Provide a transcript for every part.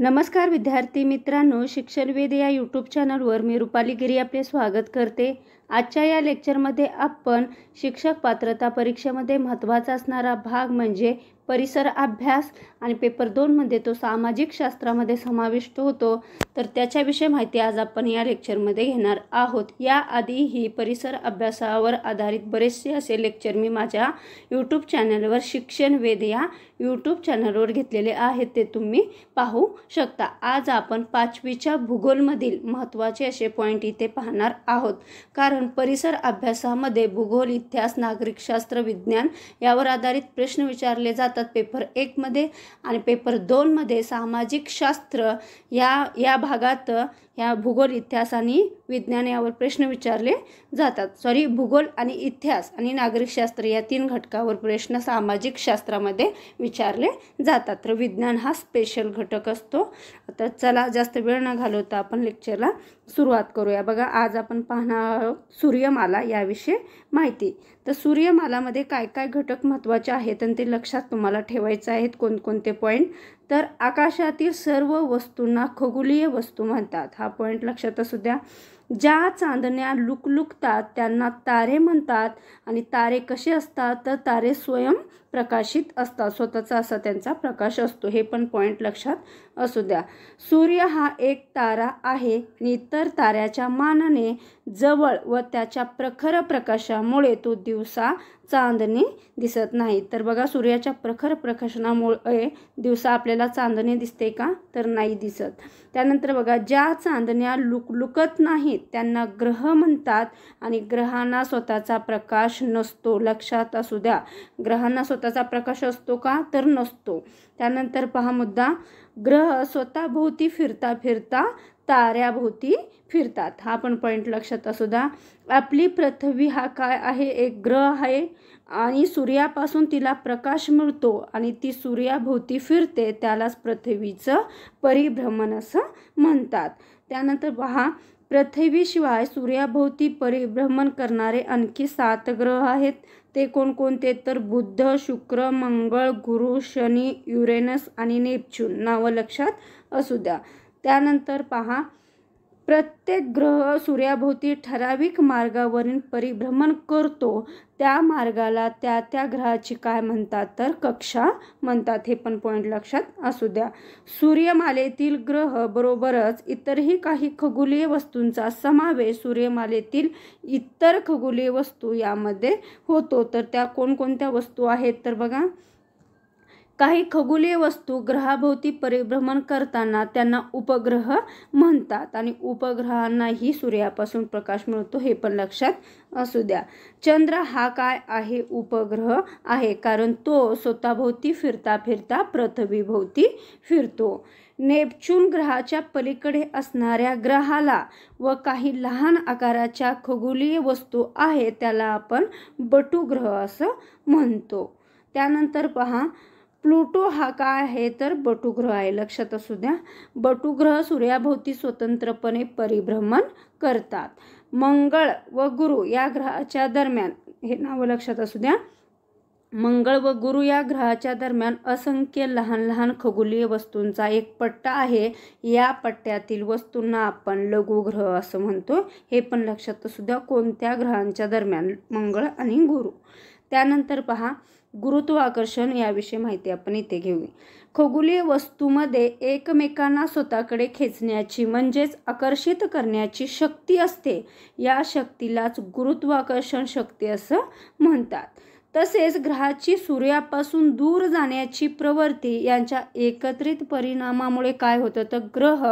नमस्कार विद्यार्थी मित्रांनो शिक्षणवेद या यूट्यूब चॅनलवर मी रुपाली गिरी आपले स्वागत करते आजच्या या लेक्चरमध्ये आपण शिक्षक पात्रता परीक्षेमध्ये महत्त्वाचा असणारा भाग म्हणजे परिसर अभ्यास आणि पेपर दोनमध्ये तो सामाजिक शास्त्रामध्ये समाविष्ट होतो तर त्याच्याविषयी माहिती आज आपण या लेक्चरमध्ये घेणार आहोत याआधीही परिसर अभ्यासावर आधारित बरेचसे असे लेक्चर मी माझ्या यूट्यूब चॅनलवर शिक्षण वेद या यूट्यूब चॅनलवर घेतलेले आहेत ते तुम्ही पाहू शकता आज आपण पाचवीच्या भूगोलमधील महत्त्वाचे असे पॉईंट इथे पाहणार आहोत कारण परिसर अभ्यासामध्ये भूगोल इतिहास नागरिकशास्त्र विज्ञान यावर आधारित प्रश्न विचारले जातात जातात पेपर एकमध्ये आणि पेपर दोनमध्ये सामाजिक शास्त्र या या भागात या भूगोल इतिहास आणि विज्ञान यावर प्रश्न विचारले जातात सॉरी भूगोल आणि इतिहास आणि नागरिकशास्त्र या तीन घटकावर प्रश्न सामाजिक शास्त्रामध्ये विचारले जातात तर विज्ञान हा स्पेशल घटक असतो तर चला जास्त वेळ न घालवता आपण लेक्चरला सुरुवात करूया बघा आज आपण पाहणार आहोत सूर्यमाला याविषयी माहिती तर सूर्यमालामध्ये काय काय घटक महत्त्वाचे आहेत आणि ते लक्षात तुम्हाला ठेवायचं आहेत कोणकोणते पॉईंट तर आकाशातील सर्व वस्तूंना खगोलीय वस्तू म्हणतात हा पॉईंट लक्षात असू द्या ज्या चांदण्या लुकलुकतात त्यांना तारे म्हणतात आणि तारे कसे असतात तर तारे स्वयं प्रकाशित असतात स्वतःचा असा त्यांचा प्रकाश असतो हे पण पॉईंट लक्षात असू द्या सूर्य हा एक तारा आहे आणि इतर ताऱ्याच्या मानाने जवळ व त्याच्या प्रखर प्रकाशामुळे तो दिवसा चांदणी दिसत नाही तर बघा सूर्याच्या प्रखर प्रकाशनामुळे दिवसा आपल्याला चांदणी दिसते का तर नाही दिसत त्यानंतर बघा ज्या चांदण्या लुकलुकत नाहीत त्यांना ग्रह म्हणतात आणि ग्रहांना स्वतःचा प्रकाश नसतो लक्षात असू द्या ग्रहांना स्वतः सूर्यप्रकाशाचा प्रकाश असतो का तर नसतो त्यानंतर पहा मुद्दा ग्रह स्वतःभोवती फिरता फिरता ताऱ्याभोवती फिरतात हा पण पॉईंट लक्षात असू द्या आपली पृथ्वी हा काय आहे एक ग्रह आहे आणि सूर्यापासून तिला प्रकाश मिळतो आणि ती सूर्याभोवती फिरते त्यालाच पृथ्वीचं परिभ्रमण असं म्हणतात त्यानंतर पहा पृथ्वीशिवाय सूर्याभोवती परिभ्रमण करणारे आणखी सात ग्रह आहेत ते कोणकोणते तर बुद्ध शुक्र मंगळ गुरु शनी युरेनस आणि नेपच्यून नावं लक्षात असू द्या त्यानंतर पहा प्रत्येक ग्रह सूर्याभोवती ठराविक मार्गावरील परिभ्रमण करतो त्या मार्गाला त्या त्या ग्रहाची काय म्हणतात तर कक्षा म्हणतात हे पण पॉईंट लक्षात असू द्या सूर्यमालेतील ग्रह बरोबरच इतरही काही खगोलीय वस्तूंचा समावेश सूर्यमालेतील इतर खगोलीय वस्तू यामध्ये होतो तर त्या कोणकोणत्या वस्तू आहेत तर बघा काही खगोलीय वस्तू ग्रहाभोवती परिभ्रमण करताना त्यांना उपग्रह म्हणतात आणि उपग्रहांनाही सूर्यापासून प्रकाश मिळतो हे पण लक्षात असू द्या चंद्र हा काय आहे उपग्रह आहे कारण तो स्वतःभोवती फिरता फिरता पृथ्वीभोवती फिरतो नेपच्यून ग्रहाच्या पलीकडे असणाऱ्या ग्रहाला व काही लहान आकाराच्या खगोलीय वस्तू आहे त्याला आपण बटुग्रह असं म्हणतो त्यानंतर पहा प्लूटो हा काय आहे तर बटुग्रह आहे लक्षात असू द्या बटुग्रह सूर्याभोवती स्वतंत्रपणे परिभ्रमण करतात मंगळ व गुरु या ग्रहाच्या दरम्यान हे नावं लक्षात असू द्या मंगळ व गुरु या ग्रहाच्या दरम्यान असंख्य लहान लहान खगोलीय वस्तूंचा एक पट्टा आहे या पट्ट्यातील वस्तूंना आपण लघुग्रह असं म्हणतो हे पण लक्षात असू द्या कोणत्या ग्रहांच्या दरम्यान मंगळ आणि गुरु त्यानंतर पहा गुरुत्वाकर्षण याविषयी माहिती आपण इथे घेऊ खगोलीय वस्तूमध्ये एकमेकांना स्वतःकडे खेचण्याची म्हणजेच आकर्षित करण्याची शक्ती असते या शक्तीलाच गुरुत्वाकर्षण शक्ती असं म्हणतात तसेच ग्रहाची सूर्यापासून दूर जाण्याची प्रवृत्ती यांच्या एकत्रित परिणामामुळे काय होतं तर ग्रह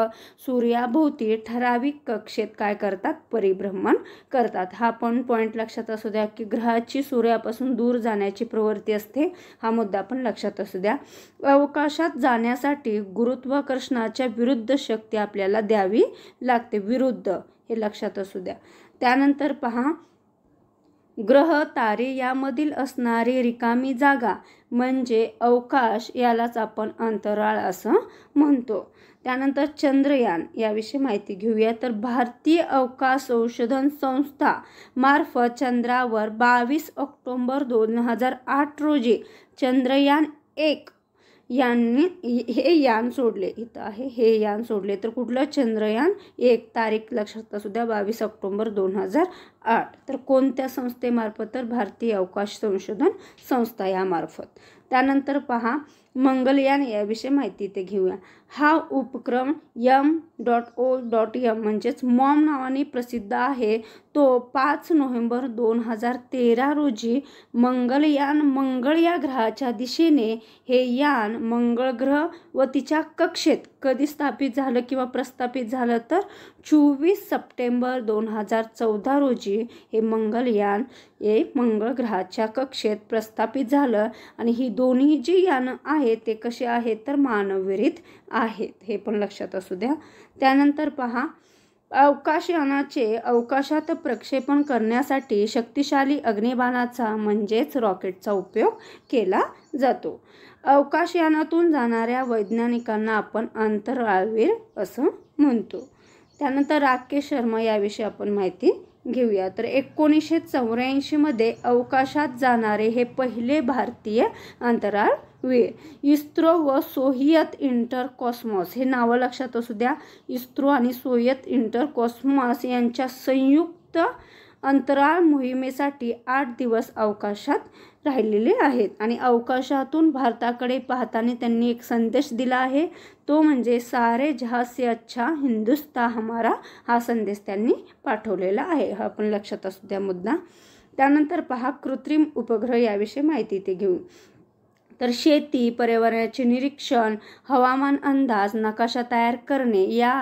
सूर्याभोवती ठराविक कक्षेत काय करतात परिभ्रमण करतात हा पण पॉईंट लक्षात असू द्या की ग्रहाची सूर्यापासून दूर जाण्याची प्रवृत्ती असते हा मुद्दा पण लक्षात असू द्या अवकाशात जाण्यासाठी गुरुत्वाकर्षणाच्या विरुद्ध शक्ती आपल्याला द्यावी लागते विरुद्ध हे लक्षात असू द्या त्यानंतर पहा ग्रह तारे यामधील असणारी रिकामी जागा म्हणजे अवकाश यालाच आपण अंतराळ असं म्हणतो त्यानंतर चंद्रयान याविषयी माहिती घेऊया तर भारतीय अवकाश संशोधन संस्था मार्फत चंद्रावर बावीस ऑक्टोंबर दोन हजार आठ रोजी चंद्रयान एक यांनी हे यान सोडले इथं आहे हे यान सोडले तर कुठलं चंद्रयान एक तारीख लक्षात द्या बावीस ऑक्टोंबर दोन हजार आठ तर कोणत्या संस्थेमार्फत तर भारतीय अवकाश संशोधन संस्था यामार्फत त्यानंतर पहा मंगलयान याविषयी माहिती ते घेऊया हा उपक्रम M dot O dot M म्हणजेच मॉम नावाने प्रसिद्ध आहे तो पाच नोव्हेंबर दोन हजार तेरा रोजी मंगलयान मंगळ या ग्रहाच्या दिशेने हे यान मंगळ ग्रह व तिच्या कक्षेत कधी स्थापित झालं किंवा प्रस्थापित झालं तर चोवीस सप्टेंबर दोन हजार चौदा रोजी हे मंगलयान हे मंगळ ग्रहाच्या कक्षेत प्रस्थापित झालं आणि ही दोन्ही जी यानं आहेत ते कसे आहेत तर मानवरीत आहेत हे पण लक्षात असू द्या त्यानंतर पहा अवकाशयानाचे अवकाशात प्रक्षेपण करण्यासाठी शक्तिशाली अग्निबाणाचा म्हणजेच रॉकेटचा उपयोग केला जातो अवकाशयानातून जाणाऱ्या वैज्ञानिकांना आपण अंतराळवीर असं म्हणतो त्यानंतर राकेश शर्मा याविषयी आपण माहिती घेऊया तर एकोणीसशे चौऱ्याऐंशीमध्ये अवकाशात जाणारे हे पहिले भारतीय अंतराळ वेळ इस्रो व सोहियत इंटर कॉस्मॉस हे नावं लक्षात असू द्या इस्रो आणि सोहियत इंटर कॉस्मॉस यांच्या संयुक्त अंतराळ मोहिमेसाठी आठ दिवस अवकाशात राहिलेले आहेत आणि अवकाशातून भारताकडे पाहताना त्यांनी एक संदेश दिला आहे तो म्हणजे सारे जहाज से अच्छा हिंदुस्ता हमारा हा संदेश त्यांनी पाठवलेला आहे हा आपण लक्षात असू द्या मुद्दा त्यानंतर पहा कृत्रिम उपग्रह याविषयी माहिती ते घेऊ तर शेती पर्यावरणाचे निरीक्षण हवामान अंदाज नकाशा तयार करणे या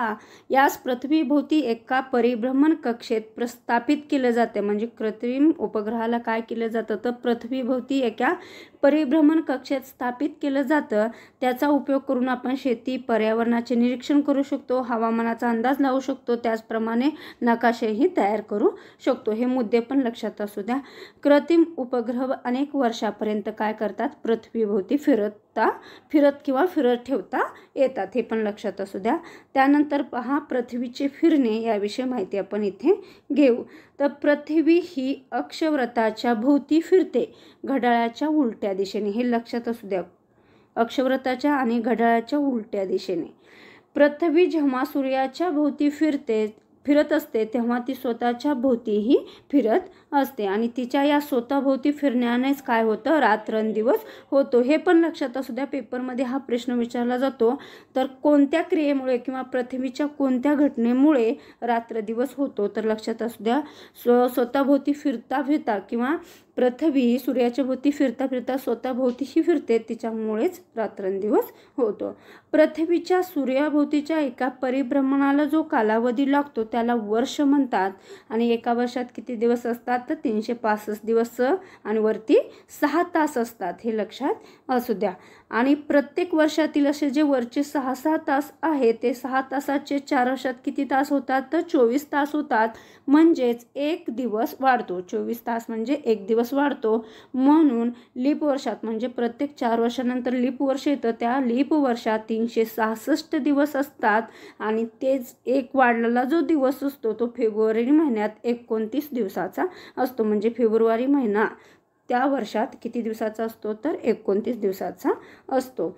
यास पृथ्वीभोवती एका परिभ्रमण कक्षेत प्रस्थापित केलं जाते म्हणजे कृत्रिम उपग्रहाला काय केलं जातं तर पृथ्वीभोवती एका परिभ्रमण कक्षेत स्थापित केलं जातं त्याचा उपयोग करून आपण शेती पर्यावरणाचे निरीक्षण करू शकतो हवामानाचा अंदाज लावू शकतो त्याचप्रमाणे नकाशेही तयार करू शकतो हे मुद्दे पण लक्षात असू द्या कृत्रिम उपग्रह अनेक वर्षापर्यंत काय करतात पृथ्वीभोवती फिरत फिरत किंवा फिरत ठेवता येतात हे पण लक्षात असू द्या त्यानंतर पहा पृथ्वीचे फिरणे याविषयी माहिती आपण इथे घेऊ तर पृथ्वी ही अक्षव्रताच्या भोवती फिरते घड्याळाच्या उलट्या दिशेने हे लक्षात असू द्या अक्षव्रताच्या आणि घड्याळाच्या उलट्या दिशेने पृथ्वी जेव्हा सूर्याच्या भोवती फिरते फिरत असते तेव्हा ती स्वतःच्या भोवतीही फिरत असते आणि तिच्या या स्वतःभोवती फिरण्यानेच काय होतं रात्रंदिवस होतो हे पण लक्षात असू द्या पेपरमध्ये हा प्रश्न विचारला जातो तर कोणत्या क्रियेमुळे किंवा पृथ्वीच्या कोणत्या घटनेमुळे रात्रदिवस होतो तर लक्षात असू द्या स्व स्वतःभोवती फिरता फिरता किंवा सूर्याच्या भोवती फिरता फिरता स्वतःभोवतीही फिरते तिच्यामुळेच रात्रंदिवस होतो पृथ्वीच्या सूर्याभोवतीच्या एका परिभ्रमणाला जो कालावधी लागतो त्याला वर्ष म्हणतात आणि एका वर्षात किती दिवस असतात तर तीनशे पासष्ट दिवस आणि वरती सहा तास असतात हे लक्षात असू द्या आणि प्रत्येक वर्षातील असे जे वरचे सहा सहा तास आहे ते सहा तासाचे चार वर्षात किती तास होतात तर चोवीस तास होतात म्हणजेच एक दिवस वाढतो चोवीस तास म्हणजे एक दिवस वाढतो म्हणून लीप वर्षात म्हणजे प्रत्येक चार वर्षानंतर लीप वर्ष येतं त्या लीप वर्षात तीनशे सहासष्ट दिवस असतात आणि तेच एक वाढलेला जो दिवस असतो तो फेब्रुवारी महिन्यात एकोणतीस दिवसाचा असतो म्हणजे फेब्रुवारी महिना त्या वर्षात किती दिवसाचा असतो तर एकोणतीस दिवसाचा असतो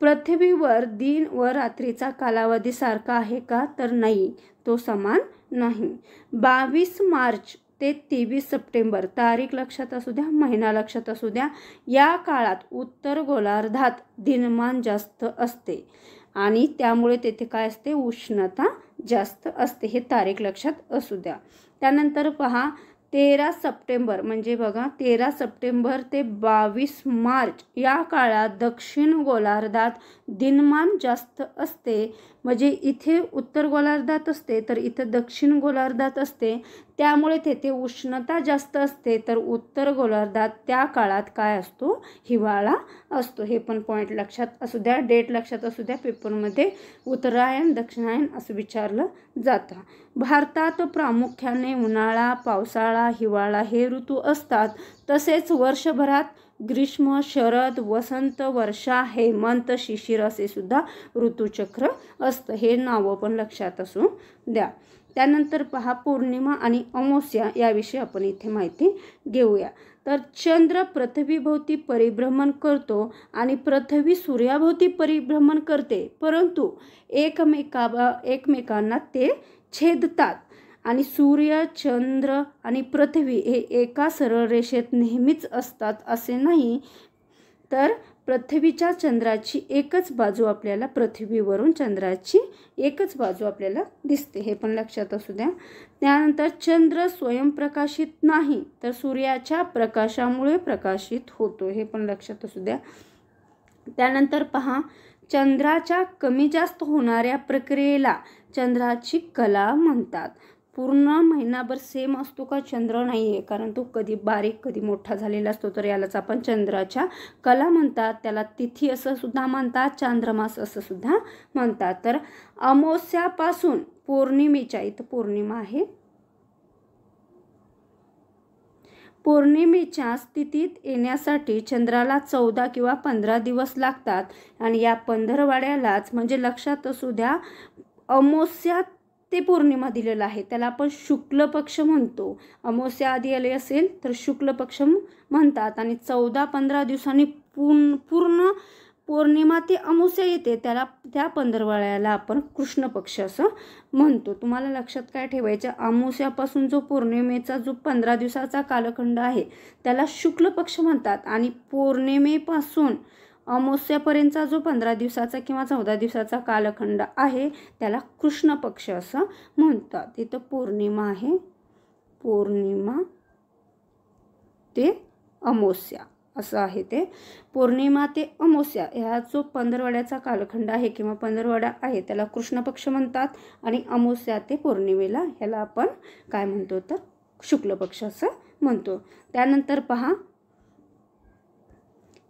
पृथ्वीवर दिन व रात्रीचा कालावधी सारखा आहे का तर नाही तो समान नाही बावीस मार्च ते तेवीस सप्टेंबर तारीख लक्षात असू द्या महिना लक्षात असू द्या या काळात उत्तर गोलार्धात दिनमान जास्त असते आणि त्यामुळे तेथे काय असते उष्णता जास्त असते हे तारीख लक्षात असू द्या त्यानंतर पहा तेरा सप्टेंबर म्हणजे बघा तेरा सप्टेंबर ते बावीस मार्च या काळात दक्षिण गोलार्धात दिनमान जास्त असते म्हणजे इथे उत्तर गोलार्धात असते तर इथं दक्षिण गोलार्धात असते त्यामुळे तेथे उष्णता जास्त असते तर उत्तर गोलार्धात त्या काळात काय असतो हिवाळा असतो हे पण पॉईंट लक्षात असू द्या डेट लक्षात असू द्या पेपरमध्ये उत्तरायण दक्षिणायन असं विचारलं जातं भारतात प्रामुख्याने उन्हाळा पावसाळा हिवाळा हे ऋतू असतात तसेच वर्षभरात ग्रीष्म शरद वसंत वर्षा हेमंत शिशिर असे सुद्धा ऋतुचक्र असतं हे नावं पण लक्षात असू द्या त्यानंतर पहा पौर्णिमा आणि अमावस्या याविषयी आपण इथे माहिती घेऊया तर चंद्र पृथ्वीभोवती परिभ्रमण करतो आणि पृथ्वी सूर्याभोवती परिभ्रमण करते परंतु एकमेका एकमेकांना ते छेदतात आणि सूर्य चंद्र आणि पृथ्वी हे एका सरळ रेषेत नेहमीच असतात असे नाही तर पृथ्वीच्या चंद्राची एकच बाजू आपल्याला पृथ्वीवरून चंद्राची एकच बाजू आपल्याला दिसते हे पण लक्षात असू द्या त्यानंतर चंद्र स्वयंप्रकाशित नाही तर सूर्याच्या प्रकाशामुळे प्रकाशित होतो हे पण लक्षात असू द्या त्यानंतर पहा चंद्राच्या कमी जास्त होणाऱ्या प्रक्रियेला चंद्राची कला म्हणतात पूर्ण महिनाभर सेम असतो का चंद्र नाही आहे कारण तो कधी बारीक कधी मोठा झालेला असतो तर यालाच आपण चंद्राच्या कला म्हणतात त्याला तिथी असं सुद्धा म्हणतात चांद्रमास असं सुद्धा म्हणतात तर अमोस्यापासून पौर्णिमेच्या इथं पौर्णिमा आहे पौर्णिमेच्या स्थितीत येण्यासाठी चंद्राला चौदा किंवा पंधरा दिवस लागतात आणि या पंधरवाड्यालाच म्हणजे लक्षात असू द्या अमावस्या ते पौर्णिमा दिलेलं आहे त्याला आपण शुक्ल पक्ष म्हणतो अमावस्या आधी आले असेल तर शुक्ल पक्ष म्हणतात आणि चौदा पंधरा दिवसांनी पूर्ण पूर्ण पौर्णिमा ते अमावस्या येते त्याला त्या पंधरवाळ्याला आपण कृष्ण पक्ष असं म्हणतो तुम्हाला लक्षात काय ठेवायचं अमावस्यापासून जो पौर्णिमेचा जो पंधरा दिवसाचा कालखंड आहे त्याला शुक्ल पक्ष म्हणतात आणि पौर्णिमेपासून अमावस्यापर्यंतचा जो पंधरा दिवसाचा किंवा चौदा दिवसाचा कालखंड आहे त्याला कृष्ण पक्ष असं म्हणतात इथं पौर्णिमा आहे पौर्णिमा ते अमावस्या असं आहे ते पौर्णिमा ते अमावस्या ह्या जो पंधरवड्याचा कालखंड आहे किंवा पंधरवडा आहे त्याला कृष्ण पक्ष म्हणतात आणि अमावस्या ते पौर्णिमेला ह्याला आपण काय म्हणतो तर शुक्ल पक्ष असं म्हणतो त्यानंतर पहा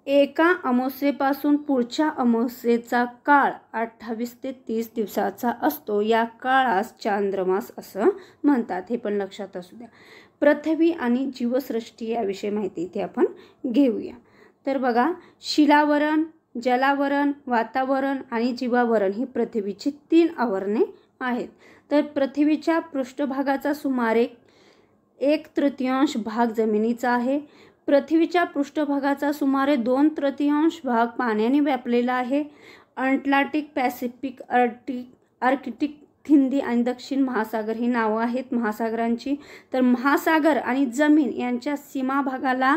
एका अमावस्येपासून पुढच्या अमावस्येचा काळ अठ्ठावीस ते तीस दिवसाचा असतो या काळास चांद्रमास असं म्हणतात हे पण लक्षात असू द्या पृथ्वी आणि जीवसृष्टी याविषयी माहिती इथे आपण घेऊया तर बघा शिलावरण जलावरण वातावरण आणि जीवावरण ही पृथ्वीची तीन आवरणे आहेत तर पृथ्वीच्या पृष्ठभागाचा सुमारे एक तृतीयांश भाग जमिनीचा आहे पृथ्वीच्या पृष्ठभागाचा सुमारे दोन तृतीयांश भाग पाण्याने व्यापलेला आहे अंटलांटिक पॅसिफिक अर्टिक आर्किटिक हिंदी आणि दक्षिण महासागर ही नावं आहेत महासागरांची तर महासागर आणि जमीन यांच्या सीमा भागाला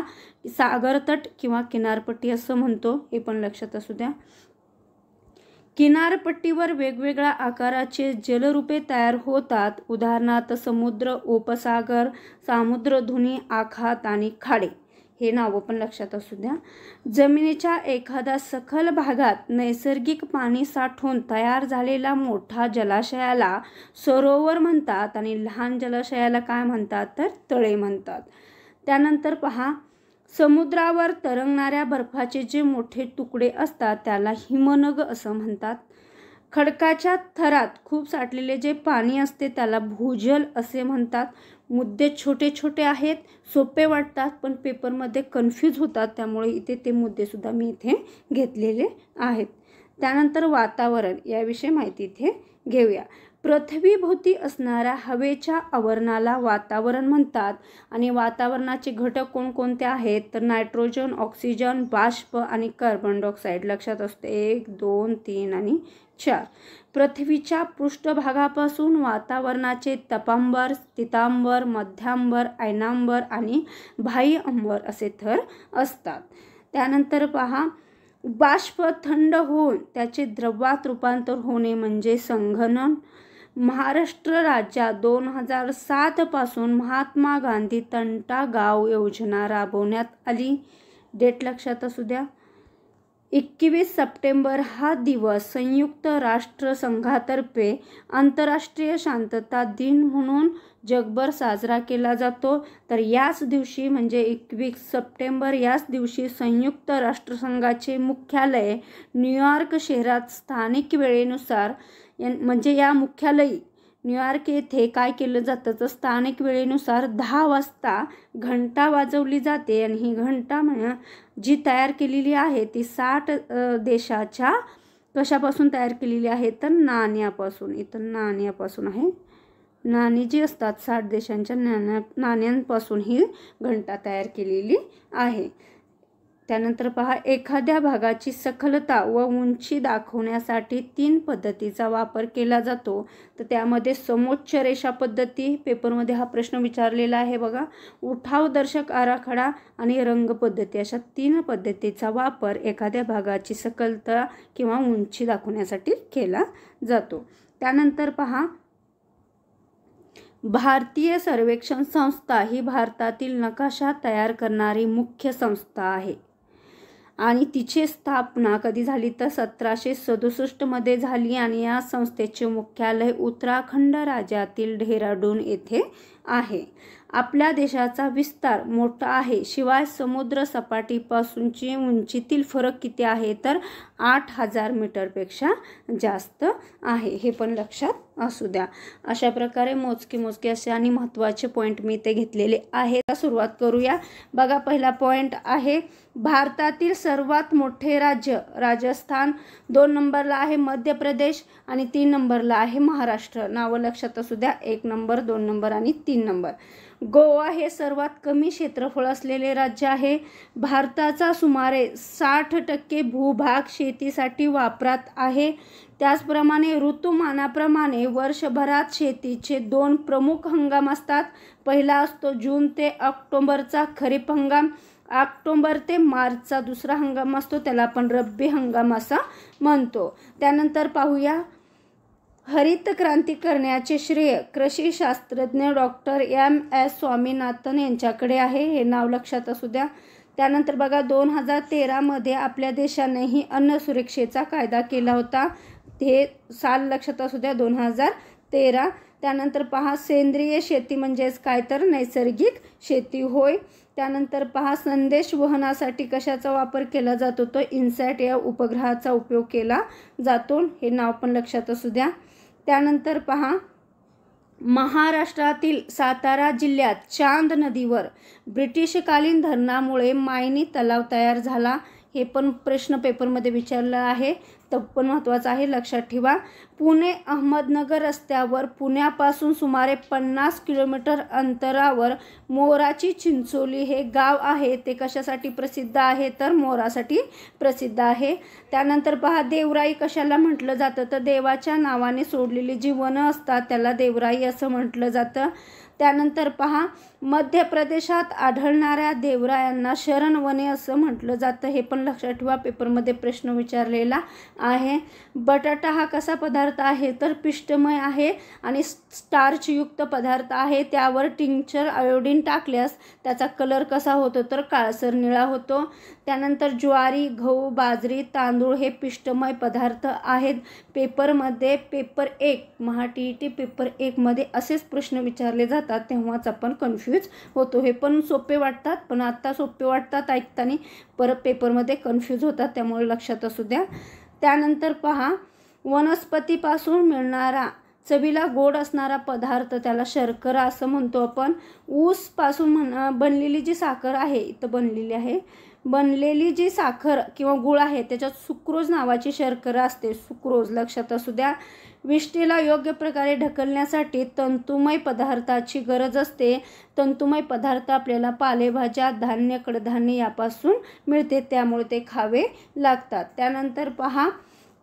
सागरतट किंवा किनारपट्टी असं म्हणतो हे पण लक्षात असू द्या किनारपट्टीवर वेगवेगळ्या आकाराचे जलरूपे तयार होतात उदाहरणार्थ समुद्र उपसागर सामुद्रधुनी आखात आणि खाडे हे नावं पण लक्षात असू द्या जमिनीच्या एखाद्या सखल भागात नैसर्गिक पाणी साठवून तयार झालेला मोठा जलाशयाला सरोवर म्हणतात आणि लहान जलाशयाला काय म्हणतात तर तळे म्हणतात त्यानंतर पहा समुद्रावर तरंगणाऱ्या बर्फाचे जे मोठे तुकडे असतात त्याला हिमनग असं म्हणतात खडकाच्या थरात खूप साठलेले जे पाणी असते त्याला भूजल असे म्हणतात मुद्दे छोटे छोटे आहेत सोपे वाटतात पण पेपरमध्ये कन्फ्यूज होतात त्यामुळे इथे ते मुद्देसुद्धा मी इथे घेतलेले आहेत त्यानंतर वातावरण याविषयी माहिती इथे घेऊया पृथ्वीभोवती असणाऱ्या हवेच्या आवरणाला वातावरण म्हणतात आणि वातावरणाचे घटक कोणकोणते आहेत तर नायट्रोजन ऑक्सिजन बाष्प आणि कार्बन डायऑक्साईड लक्षात असते एक दोन तीन आणि च्या पृथ्वीच्या पृष्ठभागापासून वातावरणाचे तपांबर स्थितांबर मध्यांबर ऐनांबर आणि भाई अंबर असे थर असतात त्यानंतर पहा बाष्प थंड होऊन त्याचे द्रवात रूपांतर होणे म्हणजे संघनन महाराष्ट्र राज्यात दोन हजार सातपासून महात्मा गांधी तंटा गाव योजना राबवण्यात आली डेट लक्षात असू द्या एकवीस सप्टेंबर हा दिवस संयुक्त राष्ट्रसंघातर्फे आंतरराष्ट्रीय शांतता दिन म्हणून जगभर साजरा केला जातो तर याच दिवशी म्हणजे एकवीस सप्टेंबर याच दिवशी संयुक्त राष्ट्रसंघाचे मुख्यालय न्यूयॉर्क शहरात स्थानिक वेळेनुसार म्हणजे या मुख्यालयी न्यूयॉर्क येथे काय केलं जातं तर स्थानिक वेळेनुसार दहा वाजता घंटा वाजवली जाते आणि ही घंटा म्हणा जी तयार केलेली आहे ती साठ देशाच्या कशापासून तयार केलेली आहे तर नाण्यापासून इथं नाण्यापासून आहे नाणी जी असतात साठ देशांच्या नाण्या नाण्यांपासून ही घंटा तयार केलेली आहे त्यानंतर पहा एखाद्या भागाची सखलता व उंची दाखवण्यासाठी तीन पद्धतीचा वापर केला जातो तर त्यामध्ये समोच्च रेषा पद्धती पेपरमध्ये हा प्रश्न विचारलेला आहे बघा उठाव दर्शक आराखडा आणि रंग पद्धती अशा तीन पद्धतीचा वापर एखाद्या भागाची सखलता किंवा उंची दाखवण्यासाठी केला जातो त्यानंतर पहा भारतीय सर्वेक्षण संस्था ही भारतातील नकाशा तयार करणारी मुख्य संस्था आहे आणि तिची स्थापना कधी झाली तर सतराशे सदुसष्टमध्ये झाली आणि या संस्थेचे मुख्यालय उत्तराखंड राज्यातील डेहराडून येथे आहे आपल्या देशाचा विस्तार मोठा आहे शिवाय समुद्र सपाटीपासूनची उंचीतील फरक किती आहे तर आठ हजार मीटरपेक्षा जास्त आहे हे पण लक्षात असू द्या अशा प्रकारे मोजके मोजके असे आणि महत्त्वाचे पॉईंट मी ते घेतलेले आहे सुरुवात करूया बघा पहिला पॉईंट आहे भारतातील सर्वात मोठे राज्य राजस्थान दोन नंबरला आहे मध्य प्रदेश आणि तीन नंबरला आहे महाराष्ट्र नावं लक्षात असू द्या एक नंबर दोन नंबर आणि तीन नंबर गोवा हे सर्वात कमी क्षेत्रफळ असलेले राज्य आहे भारताचा सुमारे साठ टक्के भूभाग शेतीसाठी वापरात आहे त्याचप्रमाणे ऋतुमानाप्रमाणे वर्षभरात शेतीचे दोन प्रमुख हंगाम असतात पहिला असतो जून ते ऑक्टोंबरचा खरीप हंगाम ऑक्टोंबर ते मार्चचा दुसरा हंगाम असतो त्याला आपण रब्बी हंगाम असा म्हणतो त्यानंतर पाहूया हरित क्रांती करण्याचे श्रेय कृषी शास्त्रज्ञ डॉक्टर एम एस स्वामीनाथन यांच्याकडे आहे हे नाव लक्षात असू द्या त्यानंतर बघा दोन हजार तेरामध्ये आपल्या देशानेही अन्न सुरक्षेचा कायदा केला होता हे साल लक्षात असू द्या दोन हजार तेरा त्यानंतर पहा सेंद्रिय शेती म्हणजेच काय तर नैसर्गिक शेती होय त्यानंतर पहा संदेश वहनासाठी कशाचा वापर केला जातो तो इन्सॅट या उपग्रहाचा उपयोग केला जातो हे नाव पण लक्षात असू द्या त्यानंतर पहा महाराष्ट्रातील सातारा जिल्ह्यात चांद नदीवर ब्रिटिशकालीन धरणामुळे मायनी तलाव तयार झाला हे पण प्रश्न पेपरमध्ये विचारलं आहे तो पण महत्त्वाचं आहे लक्षात ठेवा पुणे अहमदनगर रस्त्यावर पुण्यापासून सुमारे पन्नास किलोमीटर अंतरावर मोराची चिंचोली हे गाव आहे ते कशासाठी प्रसिद्ध आहे तर मोरासाठी प्रसिद्ध आहे त्यानंतर पहा देवराई कशाला म्हटलं जातं तर देवाच्या नावाने सोडलेली जी वनं असतात त्याला देवराई असं म्हटलं जातं त्यानंतर पहा मध्य प्रदेशात आढळणाऱ्या देवरायांना शरण वने असं म्हटलं जातं हे पण लक्षात ठेवा पेपरमध्ये प्रश्न विचारलेला आहे बटाटा हा कसा पदार्थ आहे तर पिष्टमय आहे आणि स्टार्चयुक्त पदार्थ आहे त्यावर टिंक्चर आयोडीन टाकल्यास त्याचा कलर कसा होतो तर काळसर निळा होतो त्यानंतर ज्वारी गहू बाजरी तांदूळ हे पिष्टमय पदार्थ आहेत पेपरमध्ये पेपर एक Maha T E T paper एकमध्ये असेच प्रश्न विचारले जातात तेव्हाच आपण कन्फ्यू कन्फ्यूज होतो हे पण सोपे वाटतात पण आत्ता सोपे वाटतात ऐकताना परत पेपरमध्ये कन्फ्यूज होतात त्यामुळे लक्षात असू द्या त्यानंतर पहा वनस्पतीपासून मिळणारा चवीला गोड असणारा पदार्थ त्याला शर्करा असं म्हणतो आपण ऊसपासून म्हण बनलेली जी साखर आहे इथं बनलेली आहे बनलेली जी साखर किंवा गूळ आहे त्याच्यात सुक्रोज नावाची शर्करा असते सुक्रोज लक्षात असू द्या विष्टीला योग्य प्रकारे ढकलण्यासाठी तंतुमय पदार्थाची गरज असते तंतुमय पदार्थ आपल्याला पालेभाज्या धान्य कडधान्य यापासून मिळते त्यामुळे ते खावे लागतात त्यानंतर पहा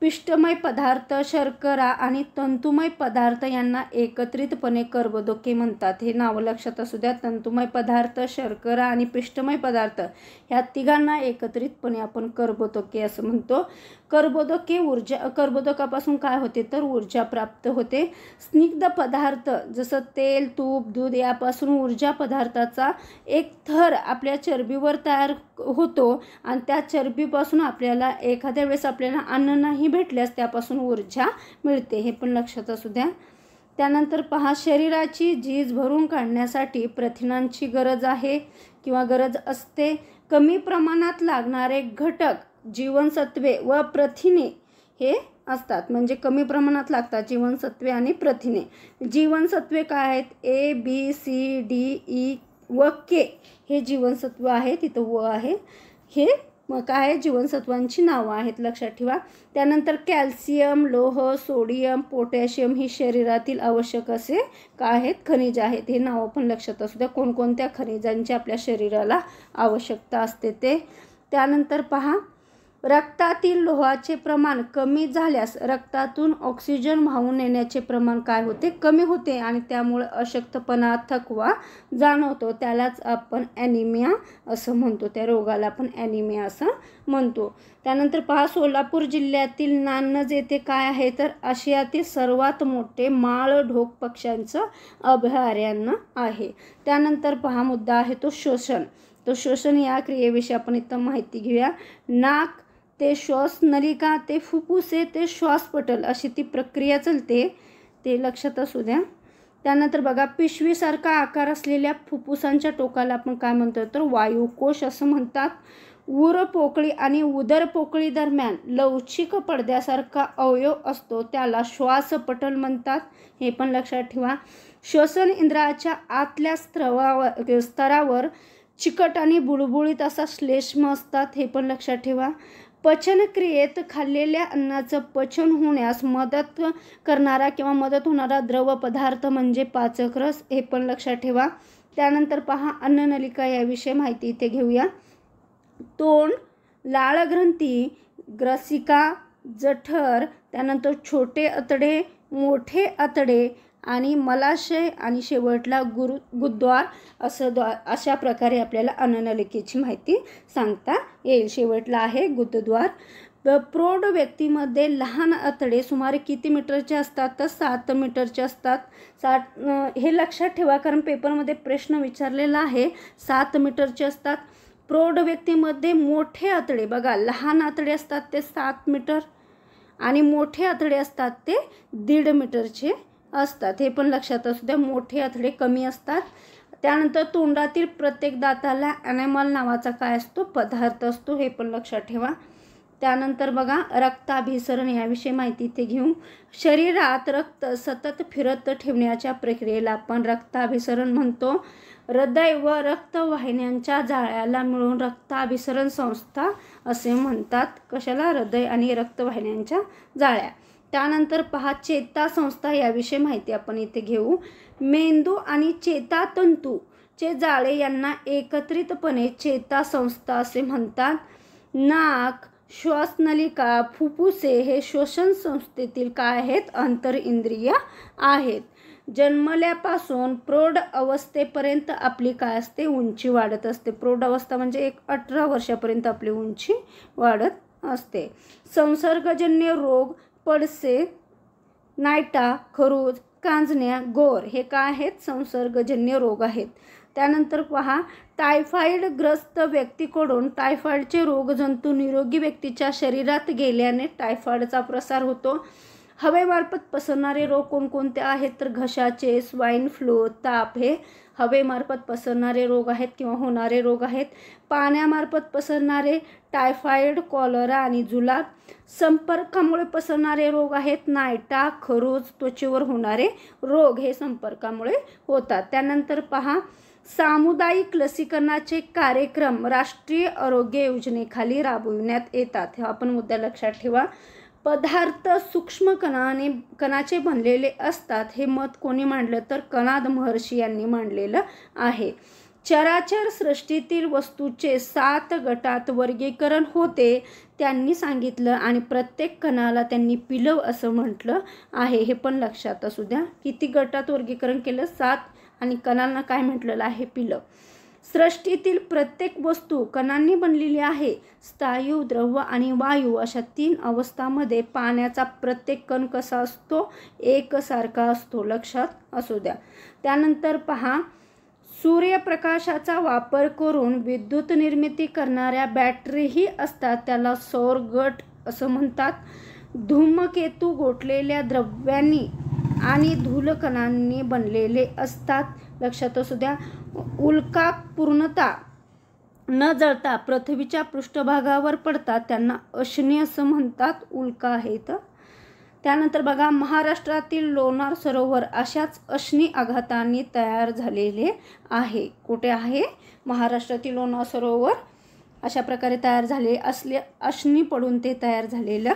पिष्टमय पदार्थ शर्करा आणि तंतुमय पदार्थ यांना एकत्रितपणे कर्बोदके म्हणतात हे नाव लक्षात असू द्या तंतुमय पदार्थ शर्करा आणि पिष्टमय पदार्थ ह्या तिघांना एकत्रितपणे आपण कर्बोदके असं म्हणतो कर्बोदके ऊर्जा कर्बोदकापासून काय होते तर ऊर्जा प्राप्त होते स्निग्ध पदार्थ जसं तेल तूप दूध यापासून ऊर्जा पदार्थाचा एक थर आपल्या चरबीवर तयार होतो आणि त्या चरबीपासून आपल्याला एखाद्या वेळेस आपल्याला अन्न नाही भेटल्यास त्यापासून ऊर्जा मिळते हे पण लक्षात असू द्या त्यानंतर पहा शरीराची झीज भरून काढण्यासाठी प्रथिनांची गरज आहे किंवा गरज असते कमी प्रमाणात लागणारे घटक जीवनसत्वे व प्रथिने हे असतात म्हणजे कमी प्रमाणात लागतात जीवनसत्वे आणि प्रथिने जीवनसत्वे काय आहेत A B C D E व के हे जीवनसत्व आहे तिथं व आहे हे मग काय आहे जीवनसत्वांची नावं आहेत लक्षात ठेवा त्यानंतर कॅल्शियम लोह सोडियम पोटॅशियम ही शरीरातील आवश्यक असे काय आहेत खनिज आहेत हे नावं पण लक्षात असू द्या कोणकोणत्या खनिजांची आपल्या शरीराला आवश्यकता असते ते त्यानंतर पहा रक्तातील लोहाचे प्रमाण कमी झाल्यास रक्तातून ऑक्सिजन वाहून नेण्याचे प्रमाण काय होते कमी होते आणि त्यामुळे अशक्तपणा थकवा जाणवतो त्यालाच आपण ॲनिमिया असं म्हणतो त्या रोगाला आपण ॲनिमिया असं म्हणतो त्यानंतर पहा सोलापूर जिल्ह्यातील नान्नज येथे काय आहे तर आशियातील सर्वात मोठे माळ ढोक पक्ष्यांचं अभयारण्य आहे त्यानंतर पहा मुद्दा आहे तो शोषण तो शोषण या क्रियेविषयी आपण इथं माहिती घेऊया नाक ते श्वास नलिका ते फुफ्फुसे ते श्वासपटल अशी ती प्रक्रिया चलते ते लक्षात असू द्या त्यानंतर बघा पिशवीसारखा आकार असलेल्या फुफ्फुसांच्या टोकाला आपण काय म्हणतो तर वायुकोश असं म्हणतात उर पोकळी आणि उदर पोकळी दरम्यान लवचिक पडद्यासारखा अवयव असतो त्याला श्वासपटल म्हणतात हे पण लक्षात ठेवा श्वसन इंद्राच्या आतल्या स्त्रवावर स्तरावर चिकट आणि बुळबुळीत असा श्लेष्म असतात हे पण लक्षात ठेवा पचनक्रियेत खाल्लेल्या अन्नाचं पचन होण्यास मदत करणारा किंवा मदत होणारा द्रव पदार्थ म्हणजे रस हे पण लक्षात ठेवा त्यानंतर पहा अन्ननलिका याविषयी माहिती इथे घेऊया तोंड लाळग्रंथी ग्रसिका जठर त्यानंतर छोटे आतडे मोठे अतडे आणि मलाशय आणि शेवटला गुरु गुद्वार असं द्वा अशा प्रकारे आपल्याला अननलिकेची माहिती सांगता येईल शेवटला आहे गुदद्वार प्रौढ व्यक्तीमध्ये लहान आतडे सुमारे किती मीटरचे असतात तर सात मीटरचे असतात सात हे लक्षात ठेवा कारण पेपरमध्ये प्रश्न विचारलेला आहे सात मीटरचे असतात प्रौढ व्यक्तीमध्ये मोठे आतडे बघा लहान आतडे असतात ते सात मीटर आणि मोठे आतडे असतात ते दीड मीटरचे असतात हे पण लक्षात असू द्या मोठे अथडे कमी असतात त्यानंतर तोंडातील प्रत्येक दाताला ॲनेमल नावाचा काय असतो पदार्थ असतो हे पण लक्षात ठेवा त्यानंतर बघा रक्ताभिसरण याविषयी माहिती इथे घेऊ शरीरात रक्त सतत फिरत ठेवण्याच्या प्रक्रियेला आपण रक्ताभिसरण म्हणतो हृदय व रक्तवाहिन्यांच्या जाळ्याला मिळून रक्ताभिसरण संस्था असे म्हणतात कशाला हृदय आणि रक्तवाहिन्यांच्या जाळ्या त्यानंतर पहा चेता संस्था याविषयी माहिती आपण इथे घेऊ मेंदू आणि चेतातंतू चे जाळे यांना एकत्रितपणे चेता संस्था असे म्हणतात नाक श्वासनलिका फुफ्फुसे हे श्वसन संस्थेतील काय आहेत अंतर इंद्रिय आहेत जन्मल्यापासून प्रौढ अवस्थेपर्यंत आपली काय असते उंची वाढत असते प्रौढ अवस्था म्हणजे एक अठरा वर्षापर्यंत आपली उंची वाढत असते संसर्गजन्य रोग पडसे नायटा खरूज कांजण्या गोर हे काय आहेत संसर्गजन्य रोग आहेत त्यानंतर पहा ग्रस्त व्यक्तीकडून टायफॉईडचे रोगजंतू निरोगी व्यक्तीच्या शरीरात गेल्याने टायफॉईडचा प्रसार होतो हवेमार्फत पसरणारे रोग कोणकोणते आहेत तर घशाचे स्वाईन फ्लू ताप हे हवेमार्फत पसरणारे रोग आहेत किंवा होणारे रोग आहेत पाण्यामार्फत पसरणारे टायफाईड कॉलरा आणि जुलाब संपर्कामुळे पसरणारे रोग आहेत नायटा खरोज त्वचेवर होणारे रोग हे संपर्कामुळे होतात त्यानंतर पहा सामुदायिक लसीकरणाचे कार्यक्रम राष्ट्रीय आरोग्य योजनेखाली राबविण्यात येतात हे आपण मुद्दा लक्षात ठेवा पदार्थ सूक्ष्म कणाने कणाचे बनलेले असतात हे मत कोणी मांडलं तर कणाद महर्षी यांनी मांडलेलं आहे चराचर सृष्टीतील वस्तूचे सात गटात वर्गीकरण होते त्यांनी सांगितलं आणि प्रत्येक कणाला त्यांनी पिलव असं म्हटलं आहे हे पण लक्षात असू द्या किती गटात वर्गीकरण केलं सात आणि कणांना काय म्हटलेलं आहे पिलव सृष्टीतील प्रत्येक वस्तू कणांनी बनलेली आहे स्थायू द्रव्य आणि वायू अशा तीन अवस्थांमध्ये पाण्याचा प्रत्येक कण कसा असतो एकसारखा असतो लक्षात असू द्या त्यानंतर पहा सूर्यप्रकाशाचा वापर करून विद्युत निर्मिती करणाऱ्या बॅटरीही असतात त्याला सौर गट असं म्हणतात धूमकेतू गोठलेल्या द्रव्यांनी आणि धूलकणांनी बनलेले असतात लक्षात असू द्या उल्का पूर्णता न जळता पृथ्वीच्या पृष्ठभागावर पडतात त्यांना अश्नी असं म्हणतात उल्का आहेत त्यानंतर बघा महाराष्ट्रातील लोणार सरोवर अशाच अश्नी आघातांनी तयार झालेले आहे कुठे आहे महाराष्ट्रातील लोणार सरोवर अशा प्रकारे तयार झाले असले अश्नी पडून ते तयार झालेलं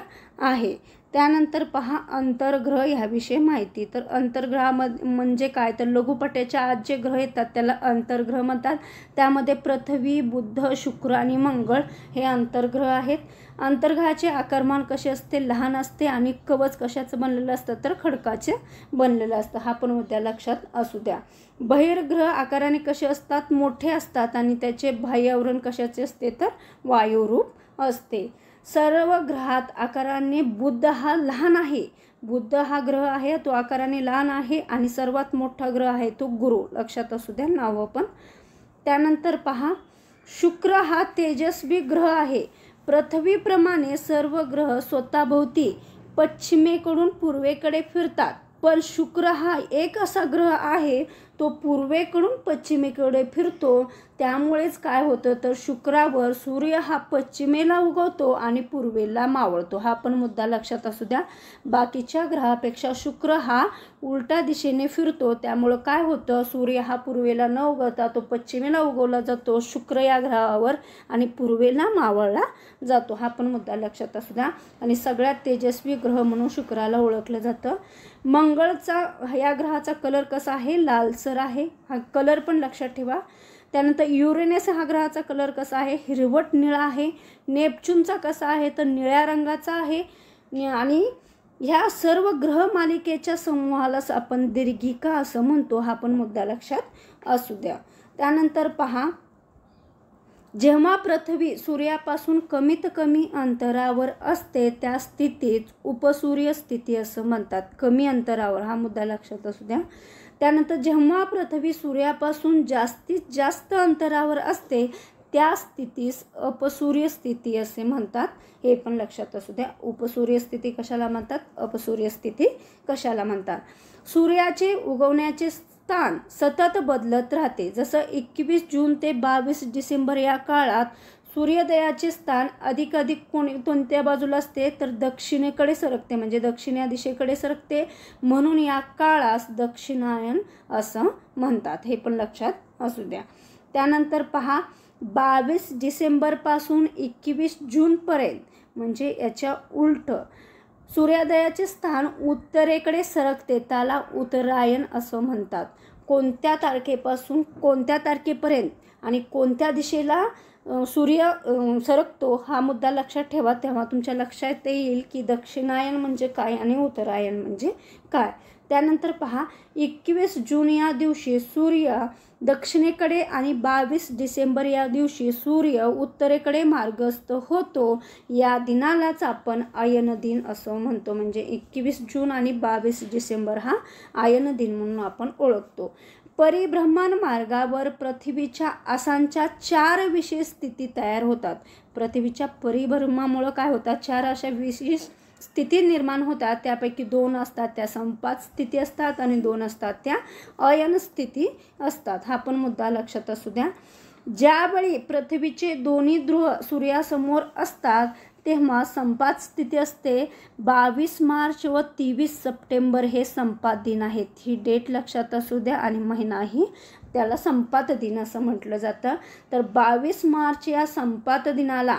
आहे त्यानंतर पहा अंतर्ग्रह ह्याविषयी माहिती तर अंतर्ग्रहामध्ये म्हणजे काय तर लघुपट्याच्या आत जे ग्रह येतात त्याला अंतर्ग्रह म्हणतात त्यामध्ये पृथ्वी बुद्ध शुक्र आणि मंगळ हे अंतर्ग्रह आहेत अंतर्ग्रहाचे आकारमान कसे असते लहान असते आणि कवच कशाचं बनलेलं असतं तर खडकाचे बनलेलं असतं हा पण उद्या लक्षात असू द्या बहिर्ग्रह आकाराने कसे असतात मोठे असतात आणि त्याचे बाह्यावरण कशाचे असते तर वायुरूप असते सर्व ग्रहात आकाराने बुद्ध हा लहान आहे बुद्ध हा ग्रह आहे तो आकाराने लहान आहे आणि सर्वात मोठा ग्रह आहे तो गुरु लक्षात असू द्या नावं पण त्यानंतर पहा शुक्र हा तेजस्वी ग्रह आहे पृथ्वीप्रमाणे सर्व ग्रह स्वतःभोवती पश्चिमेकडून पूर्वेकडे फिरतात पण शुक्र हा एक असा ग्रह आहे तो पूर्वेकडून पश्चिमेकडे फिरतो त्यामुळेच काय होतं तर शुक्रावर सूर्य हा पश्चिमेला उगवतो आणि पूर्वेला मावळतो हा पण मुद्दा लक्षात असू द्या बाकीच्या ग्रहापेक्षा शुक्र हा उलटा दिशेने फिरतो त्यामुळं काय होतं सूर्य हा पूर्वेला न उगवता तो पश्चिमेला उगवला जातो शुक्र या ग्रहावर आणि पूर्वेला मावळला जातो हा पण मुद्दा लक्षात असू द्या आणि सगळ्यात तेजस्वी ग्रह म्हणून शुक्राला ओळखलं जातं मंगळचा या ग्रहाचा कलर कसा आहे लालस आहे हा कलर पण लक्षात ठेवा त्यानंतर युरेनस हा ग्रहाचा कलर कसा आहे हिरवट निळा आहे नेपच्यूनचा कसा आहे तर निळ्या रंगाचा आहे आणि ह्या सर्व ग्रह मालिकेच्या समूहालाच आपण दीर्घिका असं म्हणतो हा पण मुद्दा लक्षात असू द्या त्यानंतर पहा जेव्हा पृथ्वी सूर्यापासून कमीत कमी अंतरावर असते त्या स्थितीत उपसूर्य स्थिती असं म्हणतात कमी अंतरावर हा मुद्दा लक्षात असू द्या त्यानंतर जेव्हा पृथ्वी सूर्यापासून जास्तीत जास्त अंतरावर असते त्या स्थितीस अपसूर्य स्थिती असे म्हणतात हे पण लक्षात असू द्या उपसूर्यस्थिती कशाला म्हणतात अपसूर्य स्थिती कशाला म्हणतात सूर्याचे उगवण्याचे स्थान सतत बदलत राहते जसं एकवीस जून ते बावीस डिसेंबर या काळात सूर्योदयाचे स्थान अधिक अधिक कोणी कोणत्या बाजूला असते तर दक्षिणेकडे सरकते म्हणजे दक्षिणे दिशेकडे सरकते म्हणून या काळास दक्षिणायन असं म्हणतात हे पण लक्षात असू द्या त्यानंतर पहा बावीस डिसेंबरपासून एकवीस जूनपर्यंत म्हणजे याच्या उलट सूर्योदयाचे स्थान उत्तरेकडे सरकते त्याला उत्तरायण असं म्हणतात कोणत्या तारखेपासून कोणत्या तारखेपर्यंत आणि कोणत्या दिशेला सूर्य सरकतो हा मुद्दा लक्षात ठेवा तेव्हा तुमच्या लक्षात येईल की दक्षिणायन म्हणजे काय आणि उत्तरायण म्हणजे काय त्यानंतर पहा एकवीस जून या दिवशी सूर्य दक्षिणेकडे आणि बावीस डिसेंबर या दिवशी सूर्य उत्तरेकडे मार्गस्थ होतो या दिनालाच आपण आयन दिन असं म्हणतो म्हणजे एकवीस जून आणि बावीस डिसेंबर हा आयन दिन म्हणून आपण ओळखतो परिभ्रमण मार्गावर पृथ्वीच्या आसांच्या चार विशेष स्थिती तयार होतात पृथ्वीच्या परिभ्रमामुळं काय होतात चार अशा विशेष स्थिती निर्माण होतात त्यापैकी दोन असतात त्या संपात स्थिती असतात आणि दोन असतात त्या अयन स्थिती असतात हा पण मुद्दा लक्षात असू द्या ज्यावेळी पृथ्वीचे दोन्ही ध्रुव सूर्यासमोर असतात तेव्हा संपात स्थिती असते बावीस मार्च व तेवीस सप्टेंबर हे संपात दिन आहेत ही डेट लक्षात असू द्या आणि महिनाही त्याला संपात दिन असं म्हटलं जातं तर बावीस मार्च या संपात दिनाला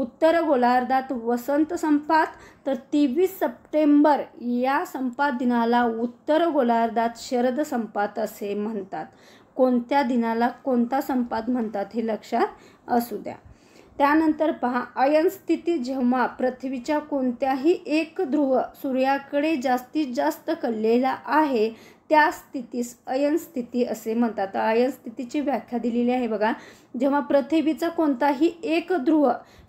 उत्तर गोलार्धात वसंत संपात तर तेवीस सप्टेंबर या संपात दिनाला उत्तर गोलार्धात शरद संपात असे म्हणतात कोणत्या दिनाला कोणता संपात म्हणतात हे लक्षात असू द्या त्यानंतर पहा अयन स्थिती जेव्हा पृथ्वीच्या कोणत्याही एक ध्रुव सूर्याकडे जास्तीत जास्त कललेला आहे त्या स्थितीस अयन स्थिती असे म्हणतात अयन स्थितीची व्याख्या दिलेली आहे बघा जेव्हा पृथ्वीचा कोणताही एक ध्रुव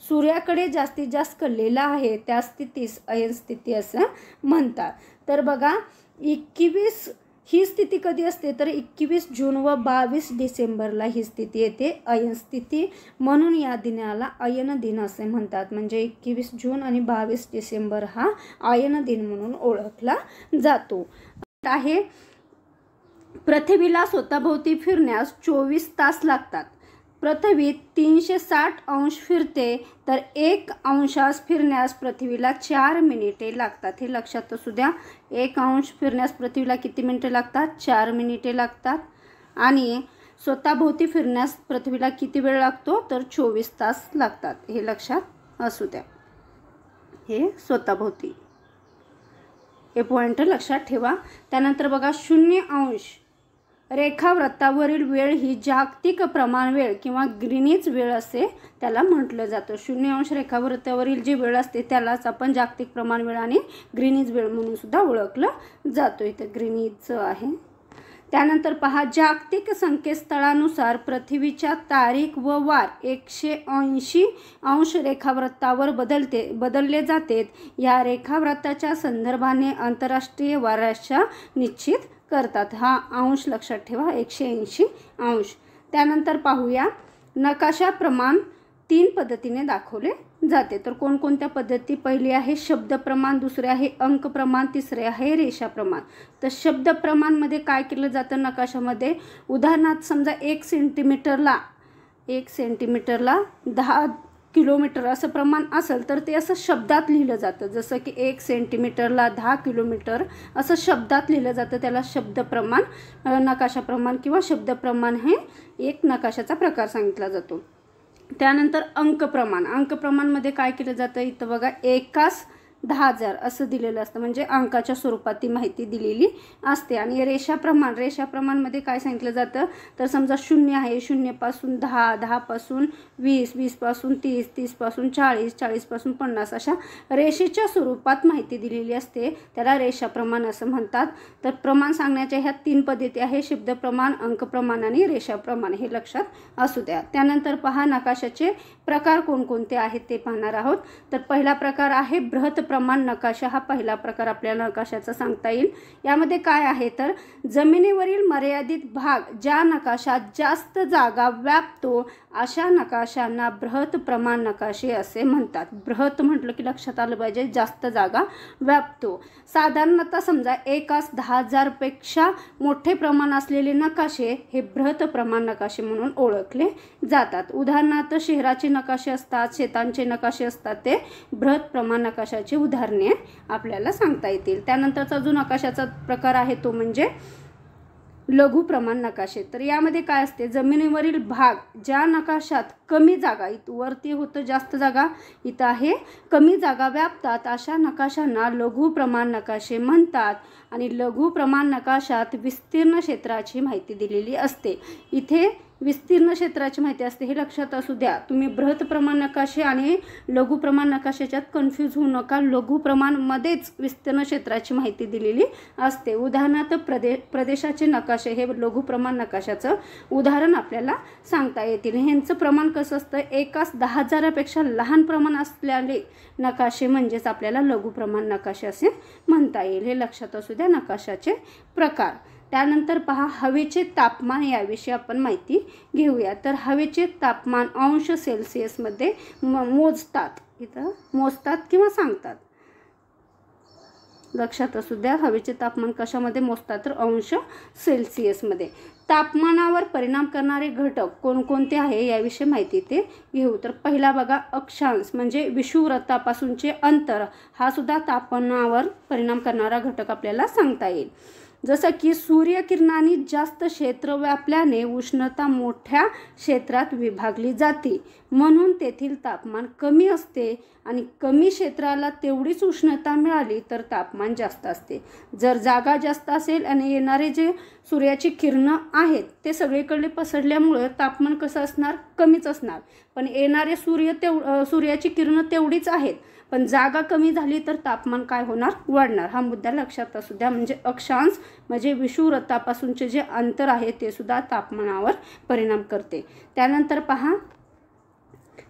सूर्याकडे जास्तीत जास्त कललेला आहे त्या स्थितीस अयन स्थिती असं म्हणतात तर बघा एकवीस ही स्थिती कधी असते तर एकवीस जून व बावीस डिसेंबरला ही स्थिती येते अयन स्थिती म्हणून या दिनाला अयन दिन असे म्हणतात म्हणजे एकवीस जून आणि बावीस डिसेंबर हा अयन दिन म्हणून ओळखला जातो आहे पृथ्वीला स्वतःभोवती फिरण्यास चोवीस तास लागतात पृथ्वी तीनशे साठ अंश फिरते तर एक अंशास फिरण्यास पृथ्वीला चार मिनिटे लागतात हे लक्षात असू द्या एक अंश फिरण्यास पृथ्वीला किती मिनिटे लागतात चार मिनिटे लागतात आणि स्वतःभोवती फिरण्यास पृथ्वीला किती वेळ लागतो तर चोवीस तास लागतात हे लक्षात असू द्या हे स्वतःभोवती हे पॉईंट लक्षात ठेवा त्यानंतर बघा शून्य अंश रेखावृत्तावरील वेळ ही जागतिक प्रमाण वेळ किंवा ग्रीनीच वेळ असे त्याला म्हटलं जातं शून्य अंश रेखावृत्तावरील जी वेळ असते त्यालाच आपण जागतिक प्रमाण वेळ आणि ग्रीनीज वेळ म्हणून सुद्धा ओळखलं जातो इथं ग्रीनीज आहे त्यानंतर पहा जागतिक संकेतस्थळानुसार पृथ्वीच्या तारीख व वार एकशे ऐंशी अंश रेखावृत्तावर बदलते बदलले जाते या रेखावृत्ताच्या संदर्भाने आंतरराष्ट्रीय वाराच्या निश्चित करतात हा अंश लक्षात ठेवा एकशे ऐंशी अंश त्यानंतर पाहूया नकाशा प्रमाण तीन पद्धतीने दाखवले जाते तर कोणकोणत्या पद्धती पहिली आहे शब्द प्रमाण दुसरे आहे अंक प्रमाण तिसरे आहे रेषा प्रमाण तर शब्द प्रमाणमध्ये काय केलं जातं नकाशामध्ये उदाहरणार्थ समजा एक सेंटीमीटरला एक सेंटीमीटरला दहा किलोमीटर असं प्रमाण असेल तर ते असं शब्दात लिहिलं जातं जसं की एक सेंटीमीटरला दहा किलोमीटर असं शब्दात लिहिलं जातं त्याला शब्द प्रमाण नकाशाप्रमाण किंवा शब्द प्रमाण हे एक नकाशाचा प्रकार सांगितला जातो त्यानंतर अंकप्रमाण अंकप्रमाणमध्ये काय केलं जातं इथं बघा एकाच दहा हजार असं दिलेलं असतं म्हणजे अंकाच्या स्वरूपात ती माहिती दिलेली असते आणि रेषा प्रमाण रेषा प्रमाणमध्ये काय सांगितलं जातं तर समजा शून्य आहे शून्यपासून दहा दहापासून वीस वीसपासून तीस तीसपासून चाळीस चाळीसपासून पन्नास अशा रेषेच्या स्वरूपात माहिती दिलेली असते त्याला रेषा प्रमाण असं म्हणतात तर प्रमाण सांगण्याच्या ह्या तीन पद्धती आहे शब्द प्रमाण अंक प्रमाण आणि रेषा प्रमाण हे लक्षात असू द्या त्यानंतर पहा नकाशाचे प्रकार कोणकोणते आहेत ते पाहणार आहोत तर पहिला प्रकार आहे बृहत प्रमाण नकाशा हा पहिला प्रकार आपल्याला नकाशाचा सांगता येईल यामध्ये काय आहे तर जमिनीवरील मर्यादित भाग ज्या नकाशात जास्त जागा व्यापतो अशा नकाशांना बृहत प्रमाण नकाशे असे म्हणतात बृहत म्हटलं की लक्षात आलं पाहिजे जास्त जागा व्यापतो साधारणतः समजा एकास दहा हजारपेक्षा मोठे प्रमाण असलेले नकाशे हे बृहत प्रमाण नकाशे म्हणून ओळखले जातात उदाहरणार्थ शहराचे नकाशे असतात शेतांचे नकाशे असतात ते बृहत प्रमाण नकाशाची उदाहरणे आपल्याला सांगता येतील त्यानंतरचा जो नकाशाचा प्रकार आहे तो म्हणजे लघु प्रमाण नकाशे तर यामध्ये काय असते जमिनीवरील भाग ज्या नकाशात कमी जागा इथं वरती होतं जास्त जागा इथं आहे कमी जागा व्यापतात अशा नकाशांना लघु प्रमाण नकाशे म्हणतात आणि लघु प्रमाण नकाशात विस्तीर्ण क्षेत्राची माहिती दिलेली असते इथे विस्तीर्ण क्षेत्राची माहिती असते हे लक्षात असू द्या तुम्ही बृहत प्रमाण नकाशे आणि लघु प्रमाण नकाशाच्यात कन्फ्यूज होऊ नका लघु प्रमाणमध्येच विस्तीर्ण क्षेत्राची माहिती दिलेली असते उदाहरणार्थ प्रदे प्रदेशाचे नकाशे हे लघु प्रमाण नकाशाचं उदाहरण आपल्याला सांगता येतील ह्यांचं प्रमाण कसं असतं एकाच दहा हजारापेक्षा लहान प्रमाण असल्याने नकाशे म्हणजेच आपल्याला लघु प्रमाण नकाशे असे म्हणता येईल हे लक्षात असू द्या नकाशाचे प्रकार त्यानंतर पहा हवेचे तापमान याविषयी आपण माहिती घेऊया तर हवेचे तापमान अंश सेल्सिअसमध्ये म मोजतात इथं मोजतात किंवा सांगतात लक्षात असू द्या हवेचे तापमान कशामध्ये मोजतात तर अंश सेल्सिअसमध्ये तापमानावर परिणाम करणारे घटक कोणकोणते आहे याविषयी माहिती ते घेऊ तर पहिला बघा अक्षांश म्हणजे विषुव्रतापासूनचे अंतर हा सुद्धा तापमानावर परिणाम करणारा घटक आपल्याला सांगता येईल जसं की सूर्यकिरणांनी जास्त क्षेत्र व्यापल्याने उष्णता मोठ्या क्षेत्रात विभागली जाते म्हणून तेथील तापमान कमी असते आणि कमी क्षेत्राला तेवढीच उष्णता मिळाली तर तापमान जास्त असते जर जागा जास्त असेल आणि येणारे जे सूर्याची किरणं आहेत ते सगळीकडे पसरल्यामुळं तापमान कसं असणार कमीच असणार पण येणारे सूर्य तेव सूर्याची किरणं तेवढीच आहेत पण जागा कमी झाली तर तापमान काय होणार वाढणार हा मुद्दा लक्षात असू द्या म्हणजे अक्षांश म्हणजे विषुवृत्तापासूनचे जे अंतर आहे ते सुद्धा तापमानावर परिणाम करते त्यानंतर पहा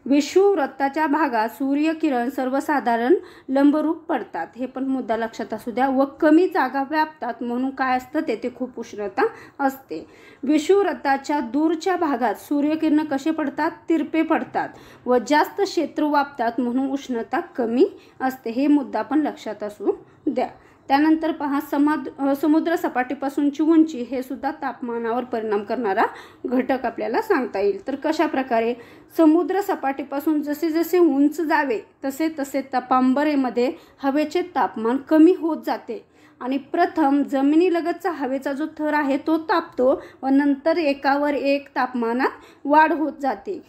विषुव्रताच्या भागात सूर्यकिरण सर्वसाधारण लंबरूप पडतात हे पण मुद्दा लक्षात असू द्या व कमी जागा व्यापतात म्हणून काय असतं तेथे खूप उष्णता असते विषुव्रताच्या दूरच्या भागात सूर्यकिरण कसे पडतात तिरपे पडतात व जास्त क्षेत्र वापतात म्हणून उष्णता कमी असते हे मुद्दा पण लक्षात असू द्या त्यानंतर पहा समाद समुद्र सपाटीपासूनची उंची हे सुद्धा तापमानावर परिणाम करणारा घटक आपल्याला सांगता येईल तर प्रकारे समुद्र सपाटीपासून जसे जसे उंच जावे तसे तसे तपांबरेमध्ये हवेचे तापमान कमी होत जाते आणि प्रथम जमिनीलगतचा हवेचा जो थर आहे तो तापतो व नंतर एकावर एक तापमानात वाढ होत जाते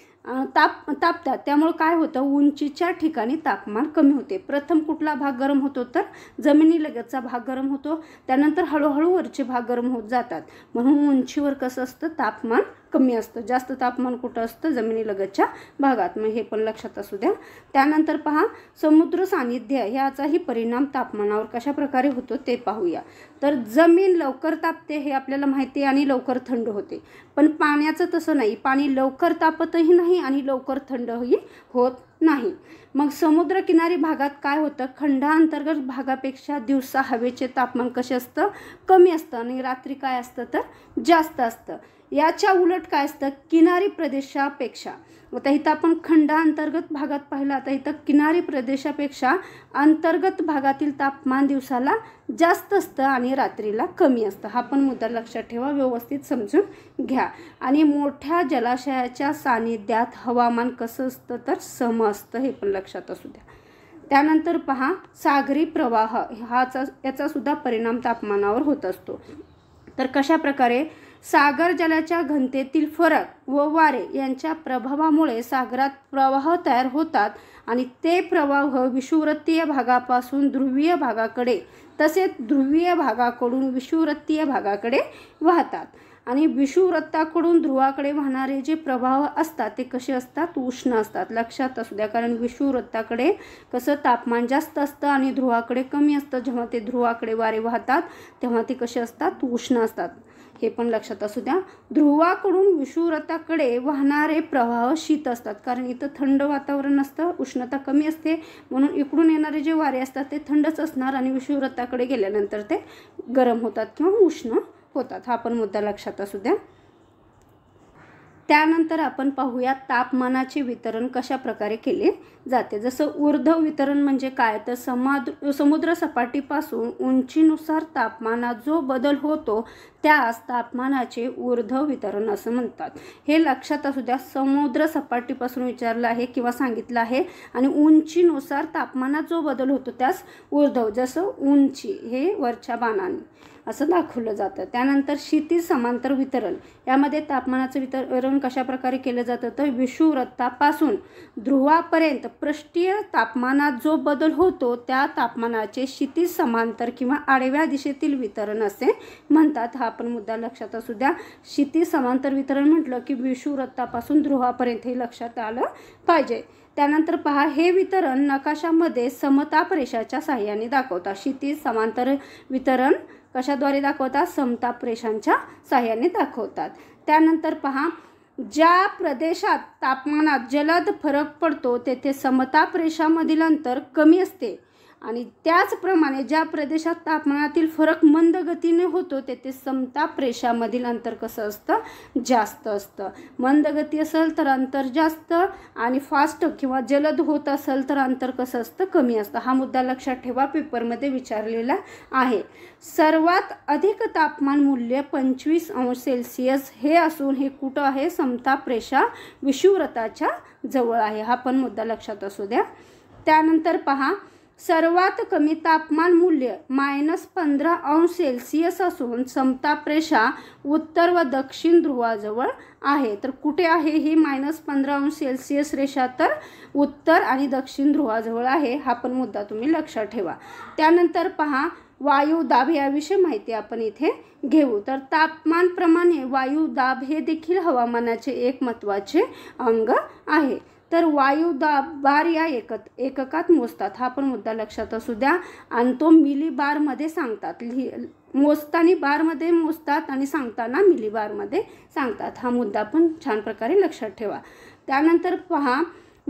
ताप तापतात त्यामुळं काय होतं उंचीच्या ठिकाणी तापमान कमी होते प्रथम कुठला भाग गरम होतो तर जमिनीलगतचा भाग गरम होतो त्यानंतर हळूहळू वरचे भाग गरम होत जातात म्हणून उंचीवर कसं असतं तापमान कमी असतं जास्त तापमान कुठं असतं जमिनीलगतच्या भागात मग हे पण लक्षात असू द्या त्यानंतर पहा समुद्र सानिध्य ह्याचाही परिणाम तापमानावर कशा प्रकारे होतो ते पाहूया तर जमीन लवकर तापते हे आपल्याला माहिती आहे आणि लवकर थंड होते पण पाण्याचं तसं नाही पाणी लवकर तापतही नाही आणि लवकर थंडही होत नाही मग समुद्रकिनारी भागात काय होतं अंतर्गत भागापेक्षा दिवसा हवेचे तापमान कसे असतं कमी असतं आणि रात्री काय असतं तर जास्त असतं याच्या उलट काय असतं किनारी प्रदेशापेक्षा आता इथं आपण खंडा अंतर्गत भागात पाहिला तर इथं किनारी प्रदेशापेक्षा अंतर्गत भागातील तापमान दिवसाला जास्त असतं आणि रात्रीला कमी असतं हा पण मुद्दा लक्षात ठेवा व्यवस्थित समजून घ्या आणि मोठ्या जलाशयाच्या सानिध्यात हवामान कसं असतं तर सम असतं हे पण लक्षात असू द्या त्यानंतर पहा सागरी प्रवाह हाचा याचासुद्धा परिणाम तापमानावर होत असतो तर कशा प्रकारे सागर जलाच्या घनतेतील फरक व वारे यांच्या प्रभावामुळे सागरात प्रवाह तयार होतात आणि ते प्रवाह विषुवृत्तीय भागापासून ध्रुवीय भागाकडे तसेच ध्रुवीय भागाकडून विषुवृत्तीय भागाकडे वाहतात आणि विषुवृत्ताकडून ध्रुवाकडे वाहणारे जे प्रवाह असतात ते कसे असतात उष्ण असतात लक्षात असू द्या कारण विषुवृत्ताकडे कसं तापमान जास्त असतं आणि ध्रुवाकडे कमी असतं जेव्हा ते ध्रुवाकडे वारे वाहतात तेव्हा ते कसे असतात उष्ण असतात हे पण लक्षात असू द्या ध्रुवाकडून विषुव्रताकडे वाहणारे प्रवाह शीत असतात कारण इथं थंड वातावरण असतं उष्णता कमी असते म्हणून इकडून येणारे जे वारे असतात ते थंडच असणार आणि विषुव्रताकडे गेल्यानंतर ते गरम होतात किंवा उष्ण होतात हा पण मुद्दा लक्षात असू द्या त्यानंतर आपण पाहूया तापमानाचे वितरण कशा प्रकारे केले जाते जसं ऊर्ध्व वितरण म्हणजे काय तर समाद समुद्र सपाटीपासून उंचीनुसार तापमानात जो बदल होतो त्यास तापमानाचे ऊर्ध्व वितरण असं म्हणतात हे लक्षात असू द्या समुद्र सपाटीपासून विचारलं आहे किंवा सांगितलं आहे आणि उंचीनुसार तापमानात जो बदल होतो त्यास ऊर्ध्व जसं उंची हे वरच्या बाणाने असं दाखवलं जातं त्यानंतर शीती समांतर वितरण यामध्ये तापमानाचं वितरण कशाप्रकारे केलं जातं तर विषुवृत्तापासून ध्रुवापर्यंत पृष्ठीय तापमानात जो बदल होतो त्या तापमानाचे शीती समांतर किंवा आडव्या दिशेतील वितरण असे म्हणतात हा आपण मुद्दा लक्षात असू द्या क्षितिज समांतर वितरण म्हटलं की विषुवृत्तापासून ध्रुवापर्यंत हे लक्षात आलं पाहिजे त्यानंतर पहा हे वितरण नकाशामध्ये समताप सहाय्याने दाखवतात शिती समांतर वितरण कशाद्वारे दाखवतात समताप रेषांच्या साह्याने दाखवतात त्यानंतर पहा ज्या प्रदेशात तापमानात जलद फरक पडतो तेथे समताप रेषामधील अंतर कमी असते आणि त्याचप्रमाणे ज्या प्रदेशात तापमानातील फरक मंद गतीने होतो तेथे समताप रेषामधील अंतर कसं असतं जास्त असतं मंद गती असेल तर अंतर जास्त आणि फास्ट किंवा जलद होत असेल तर अंतर कसं असतं कमी असतं हा मुद्दा लक्षात ठेवा पेपरमध्ये विचारलेला आहे सर्वात अधिक तापमान मूल्य पंचवीस अंश सेल्सिअस हे असून हे कुठं आहे समताप रेषा विषुव्रताच्या जवळ आहे हा पण मुद्दा लक्षात असू द्या त्यानंतर पहा सर्वात कमी तापमान मूल्य मायनस पंधरा अंश सेल्सिअस असून रेषा उत्तर व दक्षिण ध्रुवाजवळ आहे तर कुठे आहे ही मायनस पंधरा अंश सेल्सिअस रेषा तर उत्तर आणि दक्षिण ध्रुवाजवळ आहे हा पण मुद्दा तुम्ही लक्षात ठेवा त्यानंतर पहा वायू दाब याविषयी माहिती आपण इथे घेऊ तर तापमानप्रमाणे दाब हे देखील हवामानाचे एक महत्त्वाचे अंग आहे तर दाब बार या एकत एककात मोजतात हा पण मुद्दा लक्षात असू द्या आणि तो मिली बारमध्ये सांगतात लिहि मोजताना बारमध्ये मोजतात आणि सांगताना मिली बारमध्ये सांगतात हा मुद्दा पण छान प्रकारे लक्षात ठेवा त्यानंतर पहा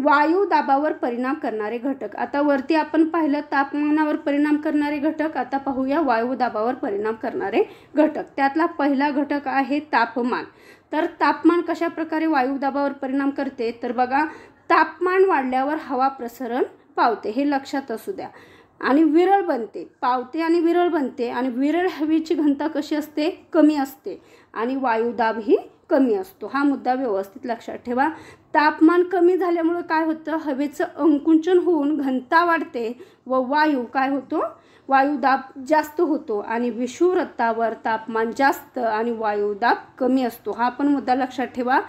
वायू दाबावर परिणाम करणारे घटक आता वरती आपण पाहिलं तापमानावर परिणाम करणारे घटक आता पाहूया वायू दाबावर परिणाम करणारे घटक त्यातला पहिला घटक आहे तापमान तर तापमान कशा प्रकारे वायुदाबावर परिणाम करते तर बघा तापमान वाढल्यावर हवा प्रसरण पावते हे लक्षात असू द्या आणि विरळ बनते पावते आणि विरळ बनते आणि विरळ हवेची घनता कशी असते कमी असते आणि वायुदाब ही कमी असतो हा मुद्दा व्यवस्थित लक्षात ठेवा तापमान कमी झाल्यामुळं काय होतं हवेचं अंकुंचन होऊन घनता वाढते व वायू काय होतो वायुदाब जास्त होतो आणि विषुवृत्तावर तापमान जास्त आणि वायुदाब कमी असतो हा पण मुद्दा लक्षात ठेवा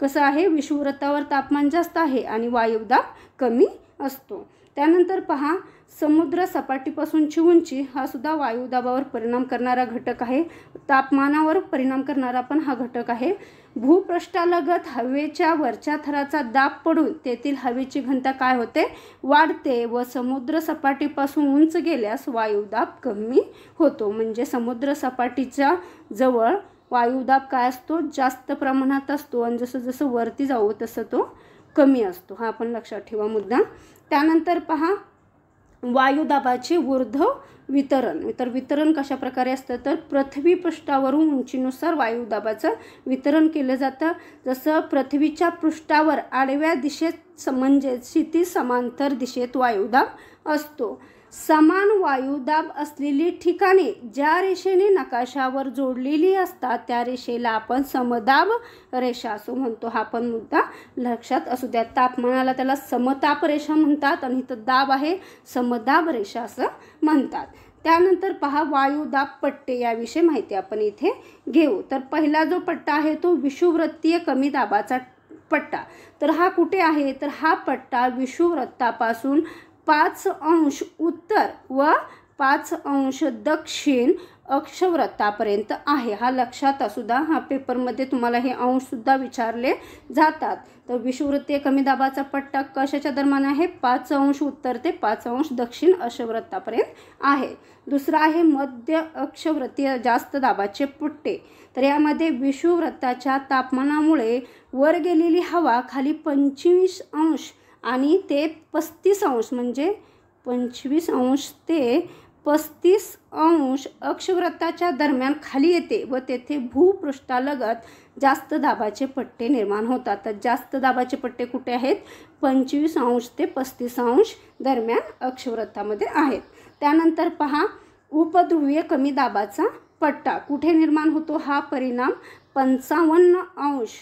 कसं आहे विषुवृत्तावर तापमान जास्त आहे आणि वायुदाब कमी असतो त्यानंतर पहा समुद्र सपाटीपासूनची उंची हा सुद्धा वायुदाबावर परिणाम करणारा घटक आहे तापमानावर परिणाम करणारा पण हा घटक आहे भूपृष्ठालगत हवेच्या वरच्या थराचा दाब पडून तेथील हवेची घनता काय होते वाढते व समुद्र सपाटीपासून उंच गेल्यास वायुदाब कमी होतो म्हणजे समुद्र सपाटीच्या जवळ वायुदाब काय असतो जास्त प्रमाणात असतो आणि जसं जसं वरती जाऊ तसं तो कमी असतो हा आपण लक्षात ठेवा मुद्दा त्यानंतर पहा वायुदाबाचे ऊर्ध्व वितरण तर वितरण कशाप्रकारे असतं तर पृथ्वी पृष्ठावरून उंचीनुसार वायुदाबाचं वितरण केलं जातं जसं पृथ्वीच्या पृष्ठावर आडव्या दिशेत म्हणजे क्षिती समांतर दिशेत वायुदाब असतो समान वायुदाब असलेली ठिकाणे ज्या रेषेने नकाशावर जोडलेली असतात त्या रेषेला आपण समदाब रेषा असो म्हणतो हा पण मुद्दा लक्षात असू द्या तापमानाला त्याला समताप रेषा म्हणतात आणि इथं दाब आहे समदाब रेषा असं म्हणतात त्यानंतर पहा वायुदाब पट्टे याविषयी माहिती आपण इथे घेऊ तर पहिला जो पट्टा आहे तो विषुववृत्तीय कमी दाबाचा पट्टा तर हा कुठे आहे तर हा पट्टा विषुववृत्तापासून पाच अंश उत्तर व पाच अंश दक्षिण अक्षव्रतापर्यंत आहे हा लक्षात द्या हा पेपरमध्ये तुम्हाला हे अंशसुद्धा विचारले जातात तर विषुवृत्तीय कमी दाबाचा पट्टा कशाच्या दरम्यान आहे पाच अंश उत्तर ते पाच अंश दक्षिण अक्षव्रतापर्यंत आहे दुसरा आहे मध्य अक्षव्रतीय जास्त दाबाचे पट्टे तर यामध्ये विषुव्रताच्या तापमानामुळे वर गेलेली हवा खाली पंचवीस अंश आणि ते पस्तीस अंश म्हणजे पंचवीस अंश ते पस्तीस अंश अक्षव्रताच्या दरम्यान खाली येते व तेथे भूपृष्ठालगत जास्त दाबाचे पट्टे निर्माण होतात तर जास्त दाबाचे पट्टे कुठे आहेत पंचवीस अंश ते पस्तीस अंश दरम्यान अक्षव्रतामध्ये आहेत त्यानंतर पहा उपध्रुवीय कमी दाबाचा पट्टा कुठे निर्माण होतो हा परिणाम पंचावन्न अंश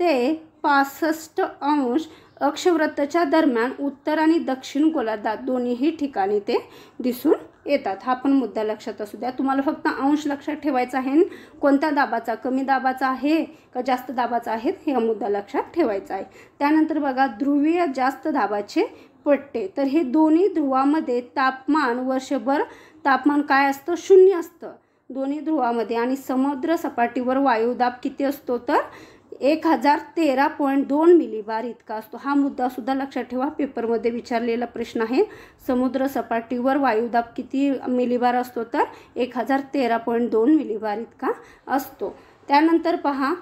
ते पासष्ट अंश अक्षव्रताच्या दरम्यान उत्तर आणि दक्षिण गोलार्धात दोन्हीही ठिकाणी ते दिसून येतात हा पण मुद्दा लक्षात असू द्या तुम्हाला फक्त अंश लक्षात ठेवायचा आहे कोणत्या दाबाचा कमी दाबाचा आहे का जास्त दाबाचा आहे हे मुद्दा लक्षात ठेवायचा आहे त्यानंतर बघा ध्रुवीय जास्त दाबाचे पट्टे तर हे दोन्ही ध्रुवामध्ये तापमान वर्षभर तापमान काय असतं शून्य असतं दोन्ही ध्रुवामध्ये आणि समुद्र सपाटीवर वायुदाब किती असतो तर एक हजार तेरा पॉईंट दोन मिलीबार इतका असतो हा मुद्दा सुद्धा लक्षात ठेवा पेपरमध्ये विचारलेला प्रश्न आहे समुद्र सपाटीवर वायुदाब किती मिलीबार असतो तर एक हजार तेरा पॉईंट दोन मिलीबार इतका असतो त्यानंतर पहा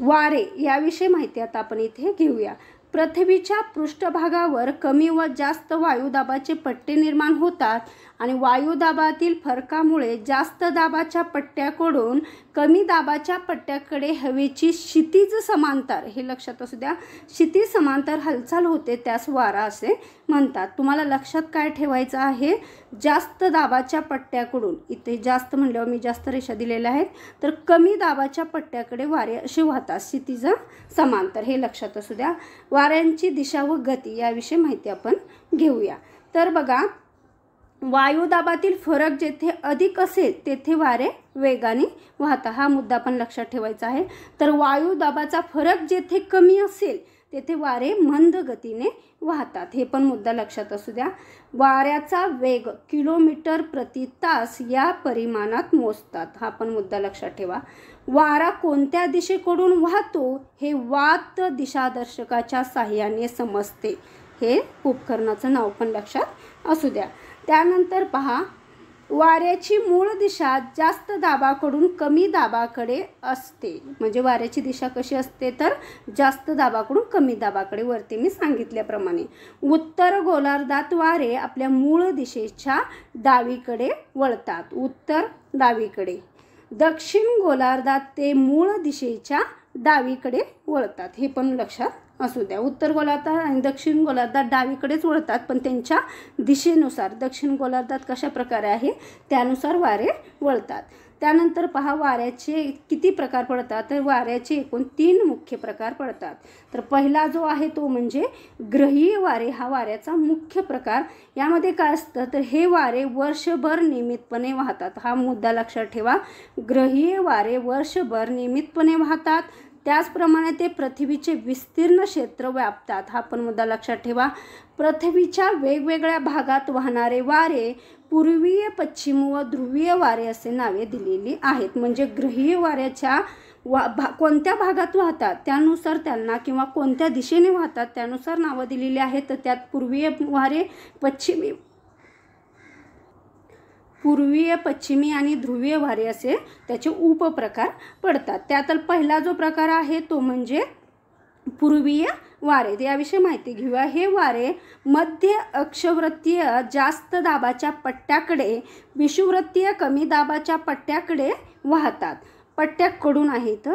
वारे याविषयी माहिती आता आपण इथे घेऊया पृथ्वीच्या पृष्ठभागावर कमी व जास्त वायुदाबाचे पट्टे निर्माण होतात आणि वायुदाबातील फरकामुळे जास्त दाबाच्या पट्ट्याकडून कमी दाबाच्या पट्ट्याकडे हवेची क्षितिज समांतर हे लक्षात असू द्या क्षितिज समांतर हालचाल होते त्यास वारा असे म्हणतात तुम्हाला लक्षात काय ठेवायचं आहे जास्त दाबाच्या पट्ट्याकडून इथे जास्त म्हणल्यावर मी जास्त रेषा दिलेल्या आहेत तर कमी दाबाच्या पट्ट्याकडे वारे असे वाहतात क्षितिज समांतर हे लक्षात असू द्या वाऱ्यांची दिशा व गती याविषयी माहिती आपण घेऊया तर बघा वायुदाबातील फरक जेथे अधिक असेल तेथे वारे वेगाने वाहता हा मुद्दा पण लक्षात ठेवायचा आहे तर वायुदाबाचा फरक जेथे कमी असेल तेथे वारे मंद गतीने वाहतात हे पण मुद्दा लक्षात असू द्या वाऱ्याचा वेग किलोमीटर प्रति तास या परिमाणात मोजतात हा पण मुद्दा लक्षात ठेवा वारा कोणत्या दिशेकडून वाहतो हे वात दिशादर्शकाच्या साह्याने समजते हे उपकरणाचं नाव पण लक्षात असू द्या त्यानंतर पहा वाऱ्याची मूळ दिशा जास्त दाबाकडून कमी दाबाकडे असते म्हणजे वाऱ्याची दिशा कशी असते तर जास्त दाबाकडून कमी दाबाकडे वरती मी सांगितल्याप्रमाणे उत्तर गोलार्धात वारे आपल्या मूळ दिशेच्या डावीकडे वळतात उत्तर डावीकडे दक्षिण गोलार्धात ते मूळ दिशेच्या डावीकडे वळतात हे पण लक्षात असू द्या उत्तर गोलार्धात आणि दक्षिण गोलार्धात डावीकडेच वळतात पण त्यांच्या दिशेनुसार दक्षिण गोलार्धात कशा प्रकारे आहे त्यानुसार वारे वळतात त्यानंतर पहा वाऱ्याचे किती प्रकार पडतात तर वाऱ्याचे एकूण तीन मुख्य प्रकार पडतात तर पहिला जो आहे तो म्हणजे ग्रही वारे हा वाऱ्याचा मुख्य प्रकार यामध्ये काय असतं तर हे वारे वर्षभर नियमितपणे वाहतात हा मुद्दा लक्षात ठेवा ग्रही वारे वर्षभर नियमितपणे वाहतात त्याचप्रमाणे ते पृथ्वीचे विस्तीर्ण क्षेत्र व्यापतात हा पण मुद्दा लक्षात ठेवा पृथ्वीच्या वेगवेगळ्या भागात वाहणारे वारे पूर्वीय पश्चिम व ध्रुवीय वारे असे नावे दिलेली आहेत म्हणजे ग्रहीय वाऱ्याच्या वा भा कोणत्या भागात वाहतात त्यानुसार त्यांना किंवा कोणत्या दिशेने वाहतात त्यानुसार नावं दिलेली आहेत तर त्यात पूर्वीय वारे पश्चिमी पूर्वीय पश्चिमी आणि ध्रुवीय वारे असे त्याचे उपप्रकार पडतात त्यातल पहिला जो प्रकार आहे तो म्हणजे पूर्वीय वारे याविषयी माहिती घेऊया हे वारे मध्य अक्षवृत्तीय जास्त दाबाच्या पट्ट्याकडे विषुवृत्तीय कमी दाबाच्या पट्ट्याकडे वाहतात पट्ट्याकडून आहेत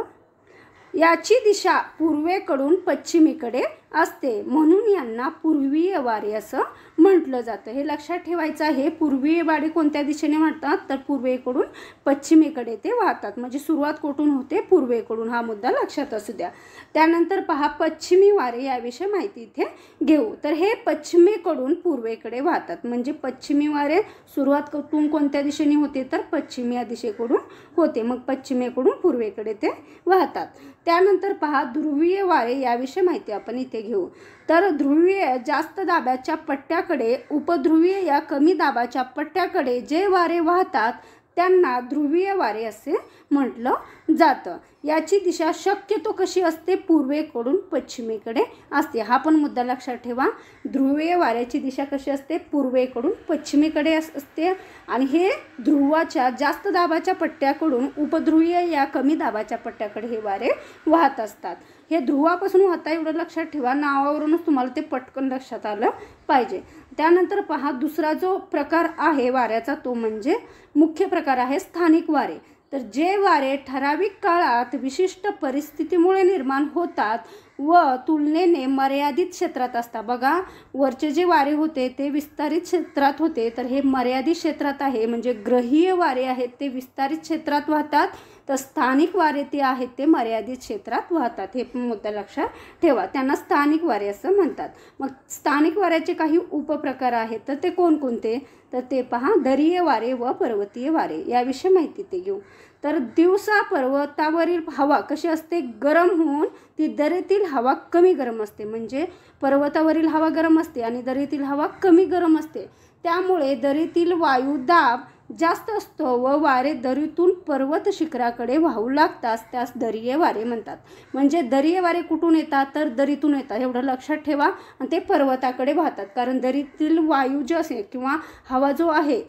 याची दिशा पूर्वेकडून पश्चिमेकडे असते म्हणून यांना पूर्वीय वारे असं म्हटलं जातं हे लक्षात ठेवायचं आहे पूर्वीय वारी कोणत्या दिशेने वाहतात तर पूर्वेकडून पश्चिमेकडे ते वाहतात म्हणजे सुरुवात कुठून होते पूर्वेकडून हा मुद्दा लक्षात असू द्या त्यानंतर पहा पश्चिमी वारे याविषयी माहिती इथे घेऊ तर हे पश्चिमेकडून पूर्वेकडे वाहतात म्हणजे पश्चिमी वारे सुरुवात कुठून कोणत्या दिशेने होते तर पश्चिम या दिशेकडून होते मग पश्चिमेकडून पूर्वेकडे ते वाहतात त्यानंतर पहा ध्रुवीय वारे याविषयी माहिती आपण इथे घेऊ तर ध्रुवीय जास्त दाबाच्या पट्ट्याकडे उपध्रुवीय या कमी दाबाच्या पट्ट्याकडे जे वारे वाहतात त्यांना ध्रुवीय वारे असे म्हटलं जातं याची दिशा शक्यतो कशी असते पूर्वेकडून पश्चिमेकडे असते हा पण मुद्दा लक्षात ठेवा ध्रुवीय वाऱ्याची दिशा कशी असते पूर्वेकडून पश्चिमेकडे असते आणि हे ध्रुवाच्या जास्त दाबाच्या पट्ट्याकडून उपध्रुवीय या कमी दाबाच्या पट्ट्याकडे हे वारे वाहत असतात हे ध्रुवापासून होता एवढं लक्षात ठेवा नावावरूनच तुम्हाला ते पटकन लक्षात आलं पाहिजे त्यानंतर पहा दुसरा जो प्रकार आहे वाऱ्याचा तो म्हणजे मुख्य प्रकार आहे स्थानिक वारे तर जे वारे ठराविक काळात विशिष्ट परिस्थितीमुळे निर्माण होतात व तुलनेने मर्यादित क्षेत्रात असतात बघा वरचे जे वारे होते ते विस्तारित क्षेत्रात होते तर हे मर्यादित क्षेत्रात आहे म्हणजे ग्रहीय वारे आहेत ते विस्तारित क्षेत्रात वाहतात तर स्थानिक वारे ते आहेत ते मर्यादित क्षेत्रात वाहतात हे पण मुद्दा लक्षात ठेवा त्यांना स्थानिक वारे असं म्हणतात मग स्थानिक वाऱ्याचे काही उपप्रकार आहेत तर ते कोणकोणते तर ते पहा दरीय वारे व पर्वतीय वारे याविषयी माहिती ते घेऊ तर दिवसा पर्वतावरील हवा कशी असते गरम होऊन ती दरीतील हवा कमी गरम असते म्हणजे पर्वतावरील हवा गरम असते आणि दरीतील हवा कमी गरम असते त्यामुळे दरीतील वायू दाब जास्त असतो व वारे दरीतून पर्वत शिखराकडे वाहू लागतात त्यास दरिये वारे म्हणतात म्हणजे दरिये वारे कुठून येतात तर दरीतून येतात एवढं लक्षात ठेवा आणि ते पर्वताकडे वाहतात कारण दरीतील वायू जो असेल किंवा हवा जो आहे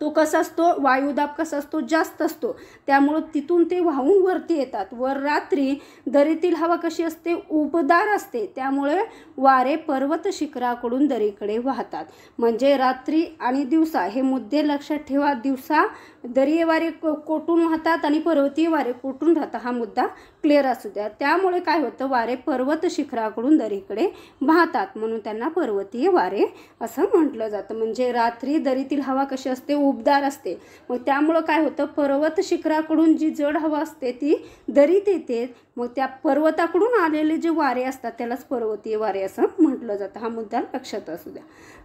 तो कसा असतो वायुदाब कसा असतो जास्त असतो त्यामुळं तिथून ते वाहून वरती येतात वर रात्री दरीतील हवा कशी असते उबदार असते त्यामुळे वारे पर्वत शिखराकडून दरीकडे वाहतात म्हणजे रात्री आणि दिवसा हे मुद्दे लक्षात ठेवा दिवसा दरी वारे कोटून वाहतात आणि पर्वतीय वारे कोटून राहतात हा मुद्दा क्लिअर असू द्या त्यामुळे काय होतं वारे पर्वत शिखराकडून दरीकडे वाहतात म्हणून त्यांना पर्वतीय वारे असं म्हटलं जातं म्हणजे रात्री दरीतील हवा कशी असते उबदार असते मग त्यामुळं काय होतं पर्वत शिखराकडून जी जड हवा असते ती दरीत येते मग त्या पर्वताकडून आलेले जे वारे असतात त्यालाच पर्वतीय वारे असं म्हटलं जातं हा मुद्दा लक्षात असू द्या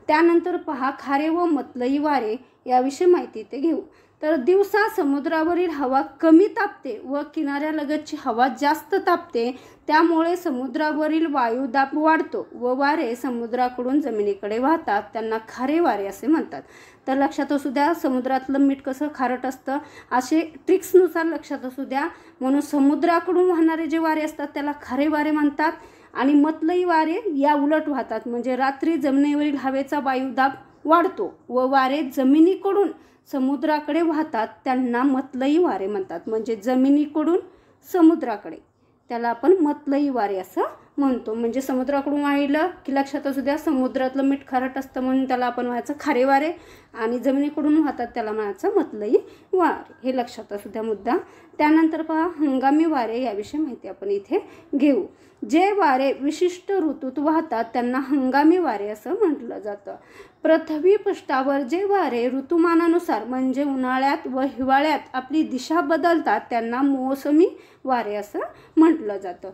त्यानंतर पहा खारे व मतलई वारे याविषयी माहिती ते घेऊ तर दिवसा समुद्रावरील हवा कमी तापते व किनाऱ्यालगतची हवा जास्त तापते त्यामुळे समुद्रावरील वायुदाब वाढतो व वारे समुद्राकडून जमिनीकडे वाहतात त्यांना खारे वारे असे म्हणतात तर लक्षात असू द्या समुद्रातलं मीठ कसं खारट असतं असे ट्रिक्सनुसार लक्षात असू द्या म्हणून समुद्राकडून वाहणारे जे वारे असतात त्याला खारे वारे म्हणतात आणि मतलई वारे या उलट वाहतात म्हणजे रात्री जमिनीवरील हवेचा वायुदाब वाढतो व वारे जमिनीकडून समुद्राकडे वाहतात त्यांना मतलई वारे म्हणतात म्हणजे जमिनीकडून समुद्राकडे त्याला आपण मतलई वारे असं म्हणतो म्हणजे समुद्राकडून वाहिलं की लक्षात असू द्या समुद्रातलं मीठ खारट असतं म्हणून त्याला आपण खारे वारे आणि जमिनीकडून वाहतात त्याला म्हणायचं मतलंही वारे हे लक्षात असू द्या मुद्दा त्यानंतर पहा हंगामी वारे याविषयी माहिती आपण इथे घेऊ जे वारे विशिष्ट ऋतूत वाहतात त्यांना हंगामी वारे असं म्हटलं जातं पृथ्वी पृष्ठावर जे वारे ऋतुमानानुसार म्हणजे उन्हाळ्यात व हिवाळ्यात आपली दिशा बदलतात त्यांना मोसमी वारे असं म्हटलं जातं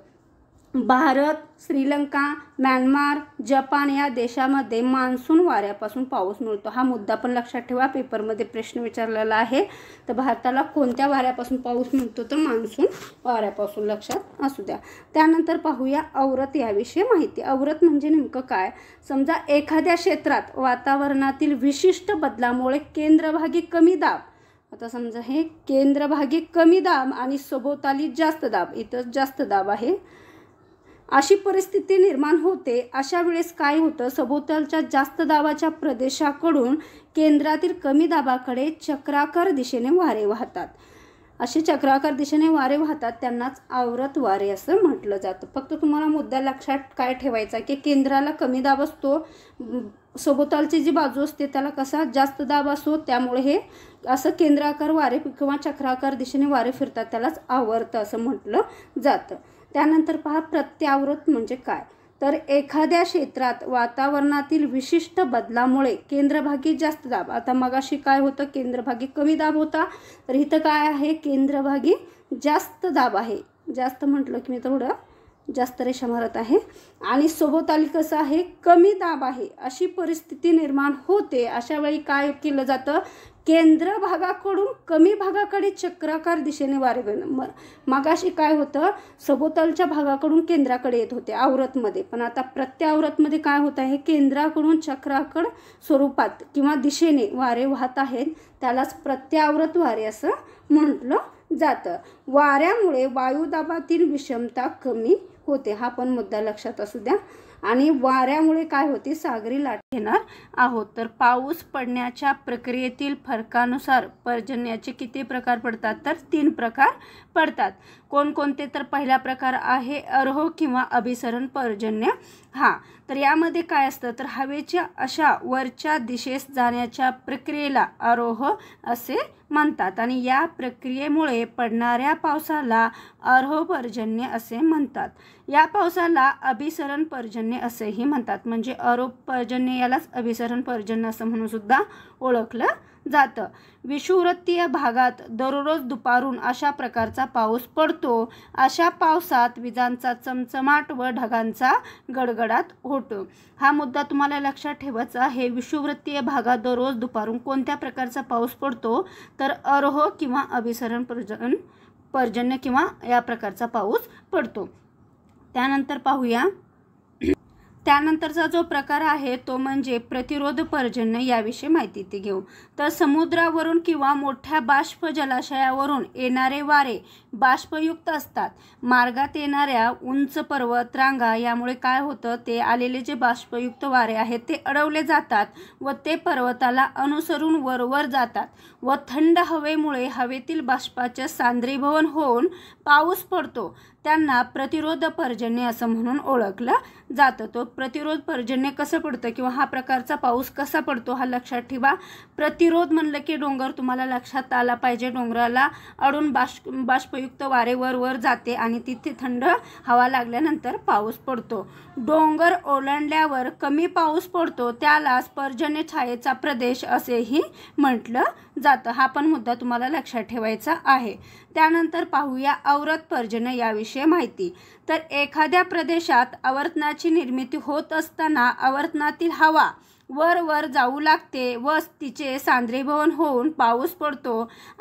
भारत श्रीलंका म्यानमार जपान या देशामध्ये मान्सून वाऱ्यापासून पाऊस मिळतो हा मुद्दा पण लक्षात ठेवा पेपरमध्ये प्रश्न विचारलेला आहे तर भारताला कोणत्या वाऱ्यापासून पाऊस मिळतो तर मान्सून वाऱ्यापासून लक्षात असू द्या त्यानंतर पाहूया अवरत याविषयी माहिती अवरत म्हणजे नेमकं काय समजा एखाद्या क्षेत्रात वातावरणातील विशिष्ट बदलामुळे केंद्रभागी कमी दाब आता समजा हे केंद्रभागी कमी दाब आणि सभोवताली जास्त दाब इथं जास्त दाब आहे अशी परिस्थिती निर्माण होते अशा वेळेस काय होतं सभोवतालच्या जास्त दाबाच्या प्रदेशाकडून केंद्रातील कमी दाबाकडे चक्राकार दिशेने वारे वाहतात असे चक्राकार दिशेने वारे वाहतात त्यांनाच आवरत वारे असं म्हटलं जातं फक्त तुम्हाला मुद्दा लक्षात काय ठेवायचा की केंद्राला कमी दाब असतो सभोवतालची जी बाजू असते त्याला कसा जास्त दाब असतो त्यामुळे हे असं केंद्राकार वारे किंवा चक्राकार दिशेने वारे फिरतात त्यालाच आवर्त असं म्हटलं जातं त्यानंतर पहा प्रत्यावृत्त म्हणजे काय तर एखाद्या क्षेत्रात वातावरणातील विशिष्ट बदलामुळे केंद्रभागी जास्त दाब आता मगाशी काय होतं केंद्रभागी कमी दाब होता तर इथं काय आहे केंद्रभागी जास्त दाब आहे जास्त म्हटलं की मी थोडं जास्त रेषा मारत आहे आणि सोबत आली कसं आहे कमी दाब आहे अशी परिस्थिती निर्माण होते अशा वेळी काय केलं जातं केंद्र भागाकडून कमी भागाकडे चक्राकार दिशेने वारे म मागाशी काय होतं सभोतलच्या भागाकडून केंद्राकडे येत होते आवरतमध्ये पण आता प्रत्यावरतमध्ये काय होत आहे केंद्राकडून चक्राकड स्वरूपात किंवा दिशेने वारे वाहत आहेत त्यालाच प्रत्यावरत वारे असं म्हटलं जातं वाऱ्यामुळे वायुदाबातील विषमता कमी होते हा पण मुद्दा लक्षात असू द्या आणि वाऱ्यामुळे काय होते सागरी लाट घेणार आहोत तर पाऊस पडण्याच्या प्रक्रियेतील फरकानुसार पर्जन्याचे किती प्रकार पडतात तर तीन प्रकार पडतात कोणकोणते तर पहिला प्रकार आहे आरोह किंवा अभिसरण पर्जन्य हा तर यामध्ये काय असतं तर हवेच्या अशा वरच्या दिशेस जाण्याच्या प्रक्रियेला अरोह असे म्हणतात आणि या प्रक्रियेमुळे पडणाऱ्या पावसाला पर्जन्य असे म्हणतात या पावसाला अभिसरण पर्जन्य असेही म्हणतात म्हणजे पर्जन्य यालाच अभिसरण पर्जन्य असं म्हणून सुद्धा ओळखलं जातं विषुवृत्तीय भागात दररोज दुपारून अशा प्रकारचा पाऊस पडतो अशा पावसात विजांचा चमचमाट व ढगांचा गडगडाट होतो हा मुद्दा तुम्हाला लक्षात ठेवायचा आहे विषुवृत्तीय भागात दररोज दुपारून कोणत्या प्रकारचा पाऊस पडतो तर अरहो किंवा अभिसरण पर्जन पर्जन्य किंवा या प्रकारचा पाऊस पडतो त्यानंतर पाहूया त्यानंतरचा जो प्रकार आहे तो म्हणजे प्रतिरोध पर्जन्य याविषयी माहिती ती घेऊ तर समुद्रावरून किंवा मोठ्या बाष्प जलाशयावरून येणारे वारे बाष्पयुक्त असतात मार्गात येणाऱ्या उंच पर्वत रांगा यामुळे काय होतं ते आलेले जे बाष्पयुक्त वारे आहेत ते अडवले जातात व ते पर्वताला अनुसरून वरवर जातात व थंड हवेमुळे हवेतील बाष्पाचे सांद्रीभवन होऊन पाऊस पडतो त्यांना प्रतिरोध पर्जन्य असं म्हणून ओळखलं जातं तो प्रतिरोध पर्जन्य कसं पडतं किंवा हा प्रकारचा पाऊस कसा पडतो हा लक्षात ठेवा प्रतिरोध म्हणलं की डोंगर तुम्हाला लक्षात आला पाहिजे डोंगराला अडून बाष्प बाष्प युक्त वारे वर वर जाते आणि तिथे थंड हवा लागल्यानंतर पाऊस पडतो डोंगर ओलांडल्यावर कमी पाऊस पडतो त्याला स्पर्जन्य छायेचा प्रदेश असेही म्हटलं जातं हा पण मुद्दा तुम्हाला लक्षात ठेवायचा आहे त्यानंतर पाहूया अवरत पर्जन्य याविषयी माहिती तर एखाद्या प्रदेशात आवर्तनाची निर्मिती होत असताना आवर्तनातील हवा वर वर जाऊ लागते व तिचे सांद्रीभवन होऊन पाऊस पडतो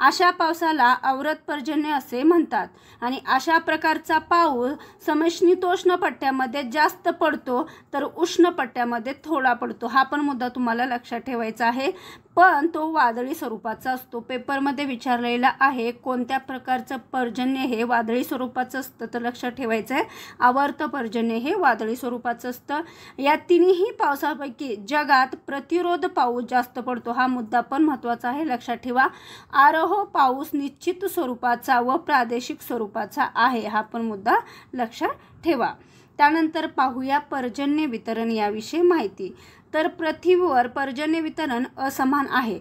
अशा पावसाला अवरत पर्जन्य असे म्हणतात आणि अशा प्रकारचा पाऊस समशनीतोष्ण पट्ट्यामध्ये जास्त पडतो तर उष्ण पट्ट्यामध्ये थोडा पडतो हा पण मुद्दा तुम्हाला लक्षात ठेवायचा आहे पण तो वादळी स्वरूपाचा असतो पेपरमध्ये विचारलेला आहे कोणत्या प्रकारचं पर्जन्य हे वादळी स्वरूपाचं असतं तर लक्षात ठेवायचं आहे आवर्त पर्जन्य हे वादळी स्वरूपाचं असतं या तिन्ही पावसापैकी जगात काळात प्रतिरोध पाऊस जास्त पडतो हा मुद्दा पण महत्त्वाचा आहे लक्षात ठेवा आरोह पाऊस निश्चित स्वरूपाचा व प्रादेशिक स्वरूपाचा आहे हा पण मुद्दा लक्षात ठेवा त्यानंतर पाहूया पर्जन्य वितरण याविषयी माहिती तर पृथ्वीवर पर्जन्य वितरण असमान आहे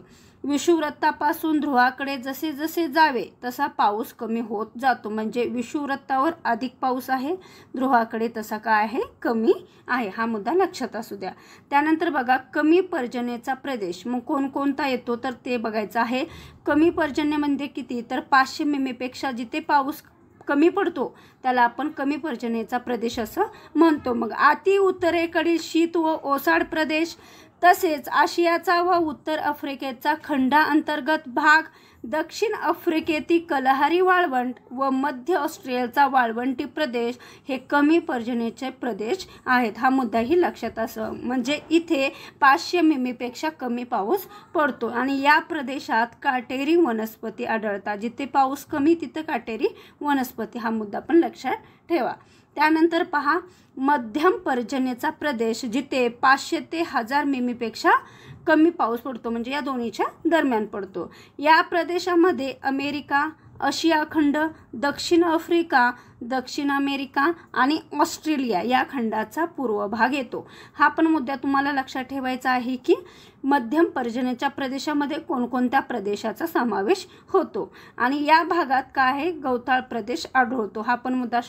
विषुवृत्तापासून ध्रुवाकडे जसे जसे जावे तसा पाऊस कमी होत जातो म्हणजे विषुव्रत्तावर अधिक पाऊस आहे ध्रुवाकडे तसा काय आहे कमी आहे हा मुद्दा लक्षात असू द्या त्यानंतर बघा कमी पर्जन्याचा प्रदेश मग कोणकोणता येतो तर ते बघायचं आहे कमी पर्जन्य म्हणजे किती तर पाचशे मिमीपेक्षा जिथे पाऊस कमी पडतो त्याला आपण कमी पर्जन्याचा प्रदेश असं म्हणतो मग अति उत्तरेकडील शीत व ओसाड प्रदेश तसेच आशियाचा व उत्तर आफ्रिकेचा खंडाअंतर्गत भाग दक्षिण आफ्रिकेतील कलहारी वाळवंट व मध्य ऑस्ट्रेलियाचा वाळवंटी प्रदेश हे कमी पर्जनेचे प्रदेश आहेत हा मुद्दाही लक्षात असं म्हणजे इथे पाचशे मिमीपेक्षा कमी पाऊस पडतो आणि या प्रदेशात काटेरी वनस्पती आढळतात जिथे पाऊस कमी तिथे काटेरी वनस्पती हा मुद्दा पण लक्षात ठेवा त्यानंतर पहा मध्यम पर्जन्यचा प्रदेश जिथे पाचशे ते हजार मिमीपेक्षा कमी पाऊस पडतो म्हणजे या दोन्हीच्या दरम्यान पडतो या प्रदेशामध्ये अमेरिका आशिया खंड दक्षिण आफ्रिका दक्षिण अमेरिका आणि ऑस्ट्रेलिया या खंडाचा पूर्व भाग येतो हा पण मुद्दा तुम्हाला लक्षात ठेवायचा आहे की मध्यम पर्जन्याच्या प्रदेशामध्ये कोणकोणत्या प्रदेशाचा समावेश होतो आणि या भागात काय आहे गवताळ प्रदेश आढळतो हा पण मुद्दा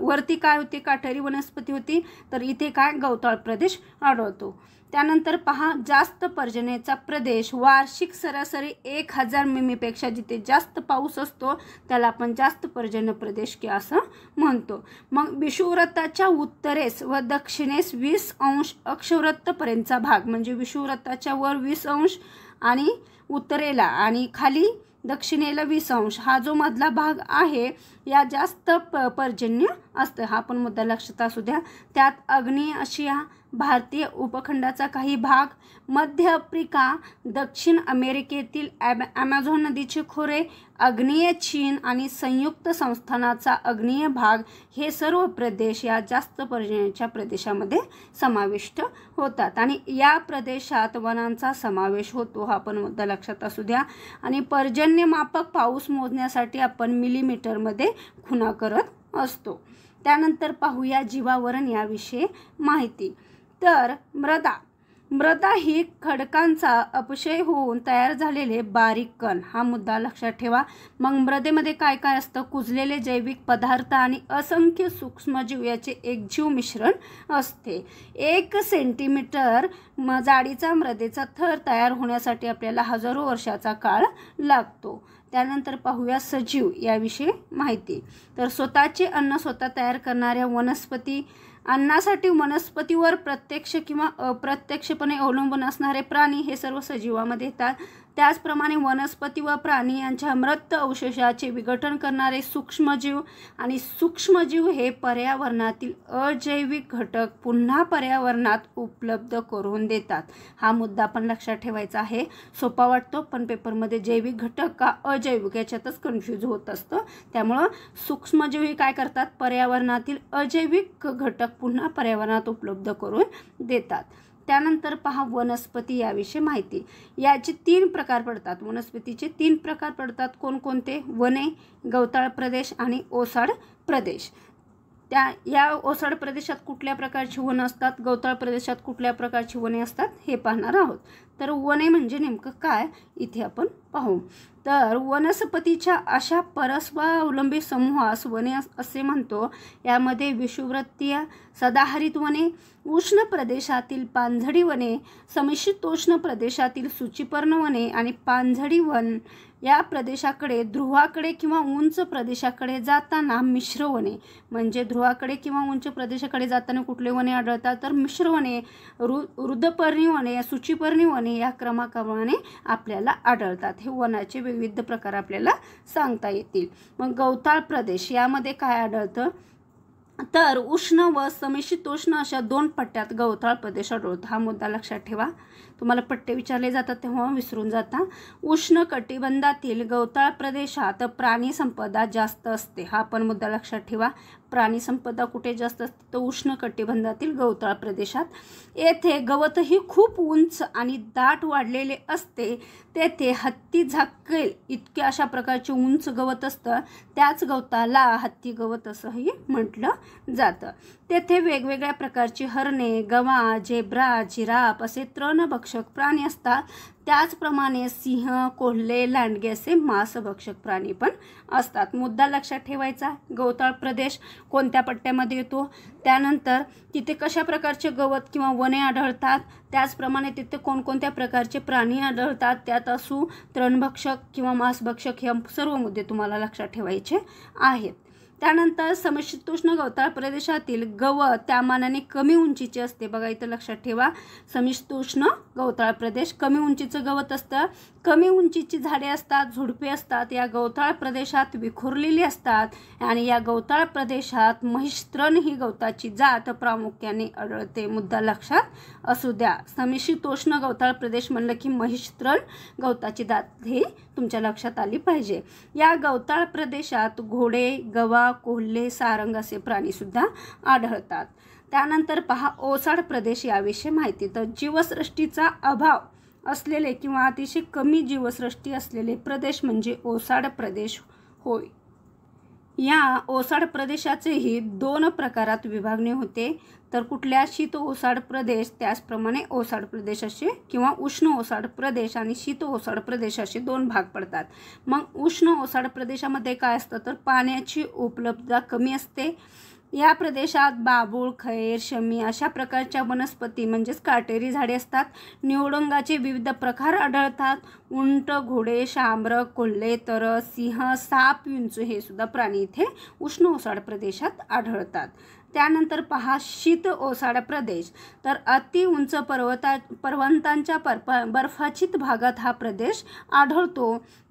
वरती काय होती काठरी वनस्पती होती तर इथे काय गवताळ प्रदेश आढळतो त्यानंतर पहा जास्त पर्जन्याचा प्रदेश वार्षिक सरासरी एक हजार मिमीपेक्षा जिथे जास्त पाऊस असतो त्याला आपण जास्त पर्जन्य प्रदेश की असं म्हणतो मग विषुव्रताच्या उत्तरेस व दक्षिणेस वीस अंश अक्षव्रत्तपर्यंतचा भाग म्हणजे विषुव्रताच्या वर वीस अंश आणि उत्तरेला आणि खाली दक्षिणेला वीस अंश हा जो मधला भाग आहे या जास्त प पर्जन्य असतं हा पण मुद्दा लक्षात असू द्या त्यात अग्नी आशिया भारतीय उपखंडाचा काही भाग मध्य आफ्रिका दक्षिण अमेरिकेतील ॲम ॲमेझॉन नदीचे खोरे आग्नेय चीन आणि संयुक्त संस्थानाचा आग्नेय भाग हे सर्व प्रदेश या जास्त पर्जन्याच्या प्रदेशामध्ये समाविष्ट होतात आणि या प्रदेशात वनांचा समावेश होतो हा आपण मुद्दा लक्षात असू द्या आणि पर्जन्यमापक पाऊस मोजण्यासाठी आपण मिलीमीटरमध्ये खुणा करत असतो त्यानंतर पाहूया जीवावरण याविषयी माहिती तर मृदा मृदा ही खडकांचा अपशय होऊन तयार झालेले बारीक कण हा मुद्दा लक्षात ठेवा मग मृदेमध्ये काय काय असतं कुजलेले जैविक पदार्थ आणि असंख्य सूक्ष्मजीव याचे एकजीव मिश्रण असते एक सेंटीमीटर म जाडीचा मृदेचा थर तयार होण्यासाठी आपल्याला हजारो वर्षाचा काळ लागतो त्यानंतर पाहूया सजीव याविषयी माहिती तर स्वतःचे अन्न स्वतः तयार करणाऱ्या वनस्पती अन्नासाठी वनस्पतीवर प्रत्यक्ष किंवा अप्रत्यक्षपणे अवलंबून असणारे प्राणी हे सर्व सजीवामध्ये येतात त्याचप्रमाणे वनस्पती व प्राणी यांच्या मृत अवशेषाचे विघटन करणारे सूक्ष्मजीव आणि सूक्ष्मजीव हे पर्यावरणातील अजैविक घटक पुन्हा पर्यावरणात उपलब्ध करून देतात हा मुद्दा पण लक्षात ठेवायचा आहे सोपा वाटतो पण पेपरमध्ये जैविक घटक का अजैविक याच्यातच कन्फ्यूज होत असतं त्यामुळं सूक्ष्मजीव हे काय करतात पर्यावरणातील अजैविक घटक पुन्हा पर्यावरणात उपलब्ध करून देतात त्यानंतर पहा वनस्पती याविषयी माहिती याचे तीन प्रकार पडतात वनस्पतीचे तीन प्रकार पडतात कोणकोणते वने गवताळ प्रदेश आणि ओसाड प्रदेश त्या या ओसाड प्रदेशात कुठल्या प्रकारची वनं असतात गवताळ प्रदेशात कुठल्या प्रकारची वने असतात हे पाहणार आहोत तर वने म्हणजे नेमकं काय इथे आपण पाहू तर वनस्पतीच्या अशा परस्वावलंबी समूहास वने असे म्हणतो यामध्ये विषुवृत्तीय सदाहरित वने उष्ण प्रदेशातील पानझडी वने समिश्रितोष्ण प्रदेशातील सूचीपर्ण वने आणि पानझडी वन या प्रदेशाकडे ध्रुवाकडे किंवा उंच प्रदेशाकडे जाताना मिश्र वने म्हणजे ध्रुवाकडे किंवा उंच प्रदेशाकडे जाताना कुठले वने आढळतात तर मिश्र वने रु रुदपर्णी वने या सुचिपर्णी वने या क्रमाक्रमाने आपल्याला आढळतात हे वनाचे विविध प्रकार आपल्याला सांगता येतील मग गवताळ प्रदेश यामध्ये काय आढळतं तर उष्ण व समिशितोष्ण अशा दोन पट्ट्यात गवताळ प्रदेश आढळतो हा मुद्दा लक्षात ठेवा तुम्हाला पट्टे विचारले जातात तेव्हा विसरून जाता उष्ण कटिबंधातील गवताळ प्रदेशात प्राणी संपदा जास्त असते हा पण मुद्दा लक्षात ठेवा प्राणी संपदा कुठे जास्त असते तर उष्ण कटिबंधातील गवताळ प्रदेशात येथे गवतही खूप उंच आणि दाट वाढलेले असते तेथे हत्ती झाकेल इतके अशा प्रकारचे उंच गवत असतं त्याच गवताला हत्ती गवत असंही म्हटलं जातं तेथे वेगवेगळ्या प्रकारची हरणे गवा झेब्रा जिराप असे तृणभक्षक प्राणी असतात त्याचप्रमाणे सिंह कोल्हे लांडगे असे मांसभक्षक प्राणी पण असतात मुद्दा लक्षात ठेवायचा गवताळ प्रदेश कोणत्या पट्ट्यामध्ये येतो त्यानंतर तिथे कशा प्रकारचे गवत किंवा वने आढळतात त्याचप्रमाणे तिथे कोणकोणत्या प्रकारचे प्राणी आढळतात त्यात असू तृणभक्षक किंवा मांसभक्षक हे सर्व मुद्दे तुम्हाला लक्षात ठेवायचे आहेत त्यानंतर समशीतोष्ण गवताळ प्रदेशातील गवत त्या मानाने कमी उंचीचे असते बघा इथं लक्षात ठेवा समशीतोष्ण गवताळ प्रदेश कमी उंचीचं गवत असतं कमी उंचीची झाडे असतात झुडपे असतात या गवताळ प्रदेशात विखुरलेली असतात आणि या गवताळ प्रदेशात महिस्त्रण ही गवताची जात प्रामुख्याने आढळते मुद्दा लक्षात असू द्या तोष्ण गवताळ प्रदेश म्हणलं की महिस्त्रण गवताची जात ही तुमच्या लक्षात आली पाहिजे या गवताळ प्रदेशात घोडे गवा कोल्हे सारंग असे प्राणीसुद्धा आढळतात त्यानंतर पहा ओसाड प्रदेश याविषयी माहिती तर जीवसृष्टीचा अभाव असलेले किंवा अतिशय कमी जीवसृष्टी असलेले प्रदेश म्हणजे ओसाड प्रदेश होय या ओसाड प्रदेशाचेही दोन प्रकारात विभागणे होते तर कुठल्या शीत ओसाड प्रदेश त्याचप्रमाणे ओसाड प्रदेश असे किंवा उष्ण ओसाड प्रदेश आणि शीत ओसाड प्रदेश असे दोन भाग पडतात मग उष्ण ओसाड प्रदेशामध्ये काय असतं तर पाण्याची उपलब्धता कमी असते या प्रदेशात बाबूळ खैर शमी अशा प्रकारच्या वनस्पती म्हणजेच काटेरी झाडे असतात निवडंगाचे विविध प्रकार आढळतात उंट घोडे शांब्र कोल्हे तर, सिंह साप विंचू हे सुद्धा प्राणी इथे उष्ण ओसाड प्रदेशात आढळतात त्यानंतर पहा शीत ओसाड प्रदेश तर अति उंच पर्वता पर्वतांच्या पर बर्फाचित भागात हा प्रदेश आढळतो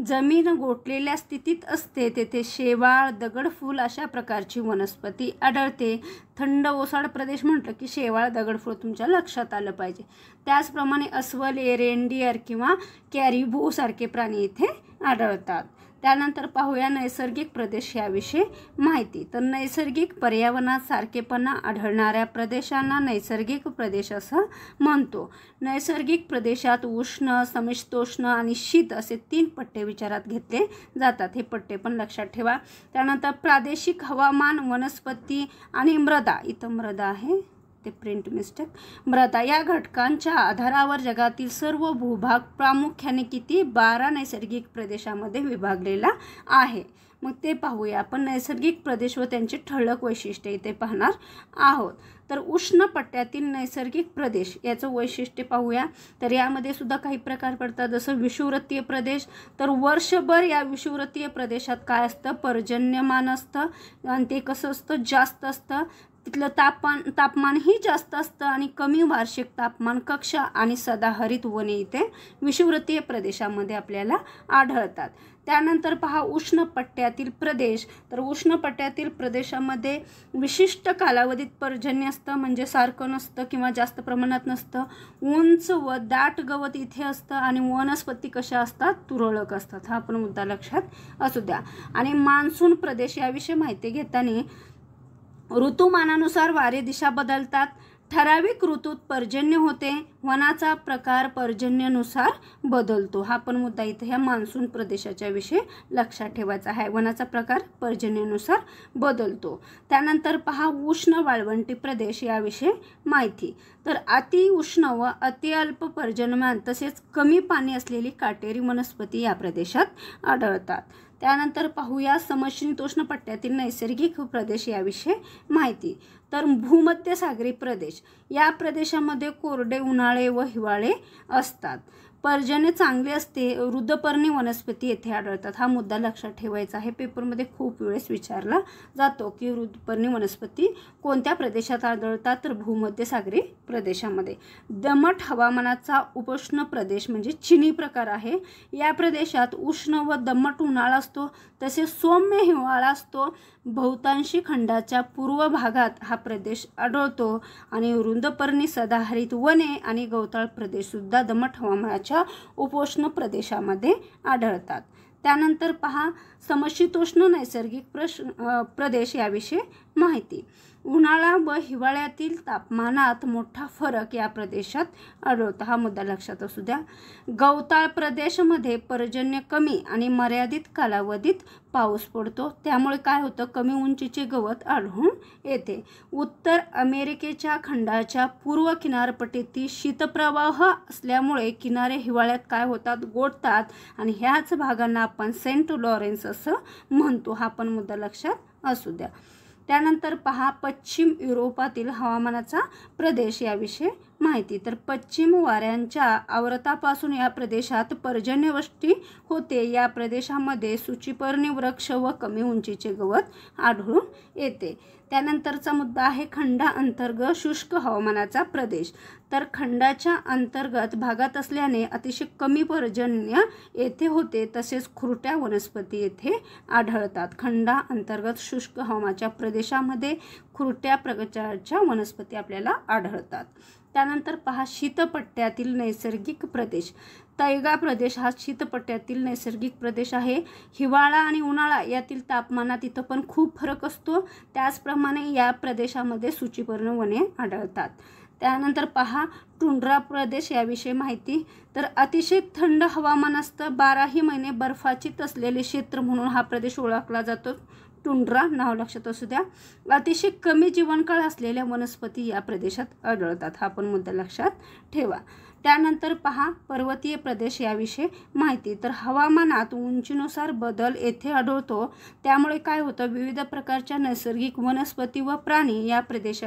जमीन गोठलेल्या स्थितीत असते तेथे शेवाळ दगडफूल अशा प्रकारची वनस्पती आढळते थंड ओसाड प्रदेश म्हटलं की शेवाळ दगडफूल तुमच्या लक्षात आलं पाहिजे त्याचप्रमाणे अस्वल एरेंडियर किंवा सारखे प्राणी इथे आढळतात त्यानंतर पाहूया नैसर्गिक प्रदेश याविषयी माहिती तर नैसर्गिक पर्यावरणात सारखेपणा आढळणाऱ्या प्रदेशांना नैसर्गिक प्रदेश असं म्हणतो नैसर्गिक प्रदेशात उष्ण समिष्टोष्ण आणि शीत असे तीन पट्टे विचारात घेतले जातात हे पट्टे पण लक्षात ठेवा त्यानंतर प्रादेशिक हवामान वनस्पती आणि मृदा इथं मृदा आहे ते प्रिंट मिस्टेक मृदा या घटकांच्या आधारावर जगातील सर्व भूभाग प्रामुख्याने किती बारा नैसर्गिक प्रदेशामध्ये विभागलेला आहे मग ते पाहूया आपण नैसर्गिक प्रदेश व त्यांचे ठळक वैशिष्ट्य इथे पाहणार आहोत तर उष्ण पट्ट्यातील नैसर्गिक प्रदेश याचं वैशिष्ट्य पाहूया तर यामध्ये सुद्धा काही प्रकार पडतात जसं विषुवृत्तीय प्रदेश तर वर्षभर या विषुवृत्तीय प्रदेशात काय असतं पर्जन्यमान असतं आणि ते कसं असतं जास्त असतं तिथलं तापमान तापमानही जास्त असतं आणि कमी वार्षिक तापमान कक्षा आणि सदाहरित वने इथे विषुवृतीय प्रदेशामध्ये आपल्याला आढळतात त्यानंतर पहा उष्ण पट्ट्यातील प्रदेश तर उष्ण पट्ट्यातील प्रदेशामध्ये विशिष्ट कालावधीत पर्जन्य असतं म्हणजे सारखं नसतं किंवा जास्त प्रमाणात नसतं उंच व दाट गवत इथे असतं आणि वनस्पती कशा असतात तुरळक असतात हा आपण मुद्दा लक्षात असू द्या आणि मान्सून प्रदेश याविषयी माहिती घेताना ऋतुमानानुसार वारे दिशा बदलतात ठराविक ऋतूत पर्जन्य होते वनाचा प्रकार पर्जन्यनुसार बदलतो हा पण मुद्दा इथे ह्या मान्सून प्रदेशाच्या विषयी लक्षात ठेवायचा आहे वनाचा प्रकार पर्जन्यनुसार बदलतो त्यानंतर पहा उष्ण वाळवंटी प्रदेश याविषयी माहिती तर अतिउष्ण व अतिअल्प पर्जन्यमान तसेच कमी पाणी असलेली काटेरी वनस्पती या प्रदेशात आढळतात त्यानंतर पाहूया समशीतोष्ण पट्ट्यातील नैसर्गिक प्रदेश याविषयी माहिती तर भूमध्यसागरी प्रदेश या प्रदेशामध्ये कोरडे उन्हाळे व हिवाळे असतात पर्जन्य चांगले असते वृद्धपर्णी वनस्पती येथे आढळतात हा मुद्दा लक्षात ठेवायचा आहे पेपरमध्ये खूप वेळेस विचारला जातो की वृद्धपर्णी वनस्पती कोणत्या प्रदेशात आढळतात तर भूमध्यसागरी प्रदेशामध्ये दमट हवामानाचा उपोष्ण प्रदेश म्हणजे चिनी प्रकार आहे या प्रदेशात उष्ण व दमट उन्हाळा असतो तसेच सौम्य हिवाळा असतो बहुतांशी खंडाच्या पूर्व भागात हा प्रदेश आढळतो आणि रुंदपर्णी सदाहरित वने आणि गवताळ प्रदेशसुद्धा दमट हवामानाचे उपोष्ण प्रदेशामध्ये आढळतात त्यानंतर पहा समशीतोष्ण नैसर्गिक प्रश प्रदेश याविषयी माहिती उन्हाळा व हिवाळ्यातील तापमानात मोठा फरक या प्रदेशात आढळतो हा मुद्दा लक्षात असू द्या गवताळ प्रदेशमध्ये पर्जन्य कमी आणि मर्यादित कालावधीत पाऊस पडतो त्यामुळे काय होतं कमी उंचीचे गवत आढळून येते उत्तर अमेरिकेच्या खंडाच्या पूर्व किनारपट्टीतील शीतप्रवाह असल्यामुळे किनारे हिवाळ्यात काय होतात गोठतात आणि ह्याच भागांना आपण सेंट लॉरेन्स असं म्हणतो हा पण मुद्दा लक्षात असू द्या त्यानंतर पहा पश्चिम युरोपातील हवामानाचा प्रदेश याविषयी माहिती तर पश्चिम वाऱ्यांच्या आवर्तापासून या प्रदेशात पर्जन्यवृष्टी होते या प्रदेशामध्ये सुचिपर्णी वृक्ष व कमी उंचीचे गवत आढळून येते त्यानंतरचा मुद्दा आहे खंडा अंतर्गत शुष्क हवामानाचा प्रदेश तर खंडाच्या अंतर्गत भागात असल्याने अतिशय कमी पर्जन्य येथे होते तसेच खुरट्या वनस्पती येथे आढळतात खंडा अंतर्गत शुष्क हवामानाच्या प्रदेशामध्ये खुरट्या प्रकारच्या वनस्पती आपल्याला आढळतात त्यानंतर पहा शीतपट्ट्यातील नैसर्गिक प्रदेश तैगा प्रदेश हा शीतपट्ट्यातील नैसर्गिक प्रदेश आहे हिवाळा आणि उन्हाळा यातील तापमानात इथं पण खूप फरक असतो त्याचप्रमाणे या प्रदेशामध्ये सूचीपूर्ण वने आढळतात त्यानंतर पहा टुंड्रा प्रदेश याविषयी माहिती तर अतिशय थंड हवामान असतं बाराही महिने बर्फाची असलेले क्षेत्र म्हणून हा प्रदेश ओळखला जातो टुंड्रा नाव लक्षात असू द्या अतिशय कमी जीवनकाळ असलेल्या वनस्पती या प्रदेशात आढळतात हा पण मुद्दा लक्षात ठेवा त्यानंतर पहा पर्वतीय प्रदेश याविषयी माहिती तर हवामानात उंचीनुसार बदल येथे आढळतो त्यामुळे काय होतं विविध प्रकारच्या नैसर्गिक वनस्पती व प्राणी या प्रदेशात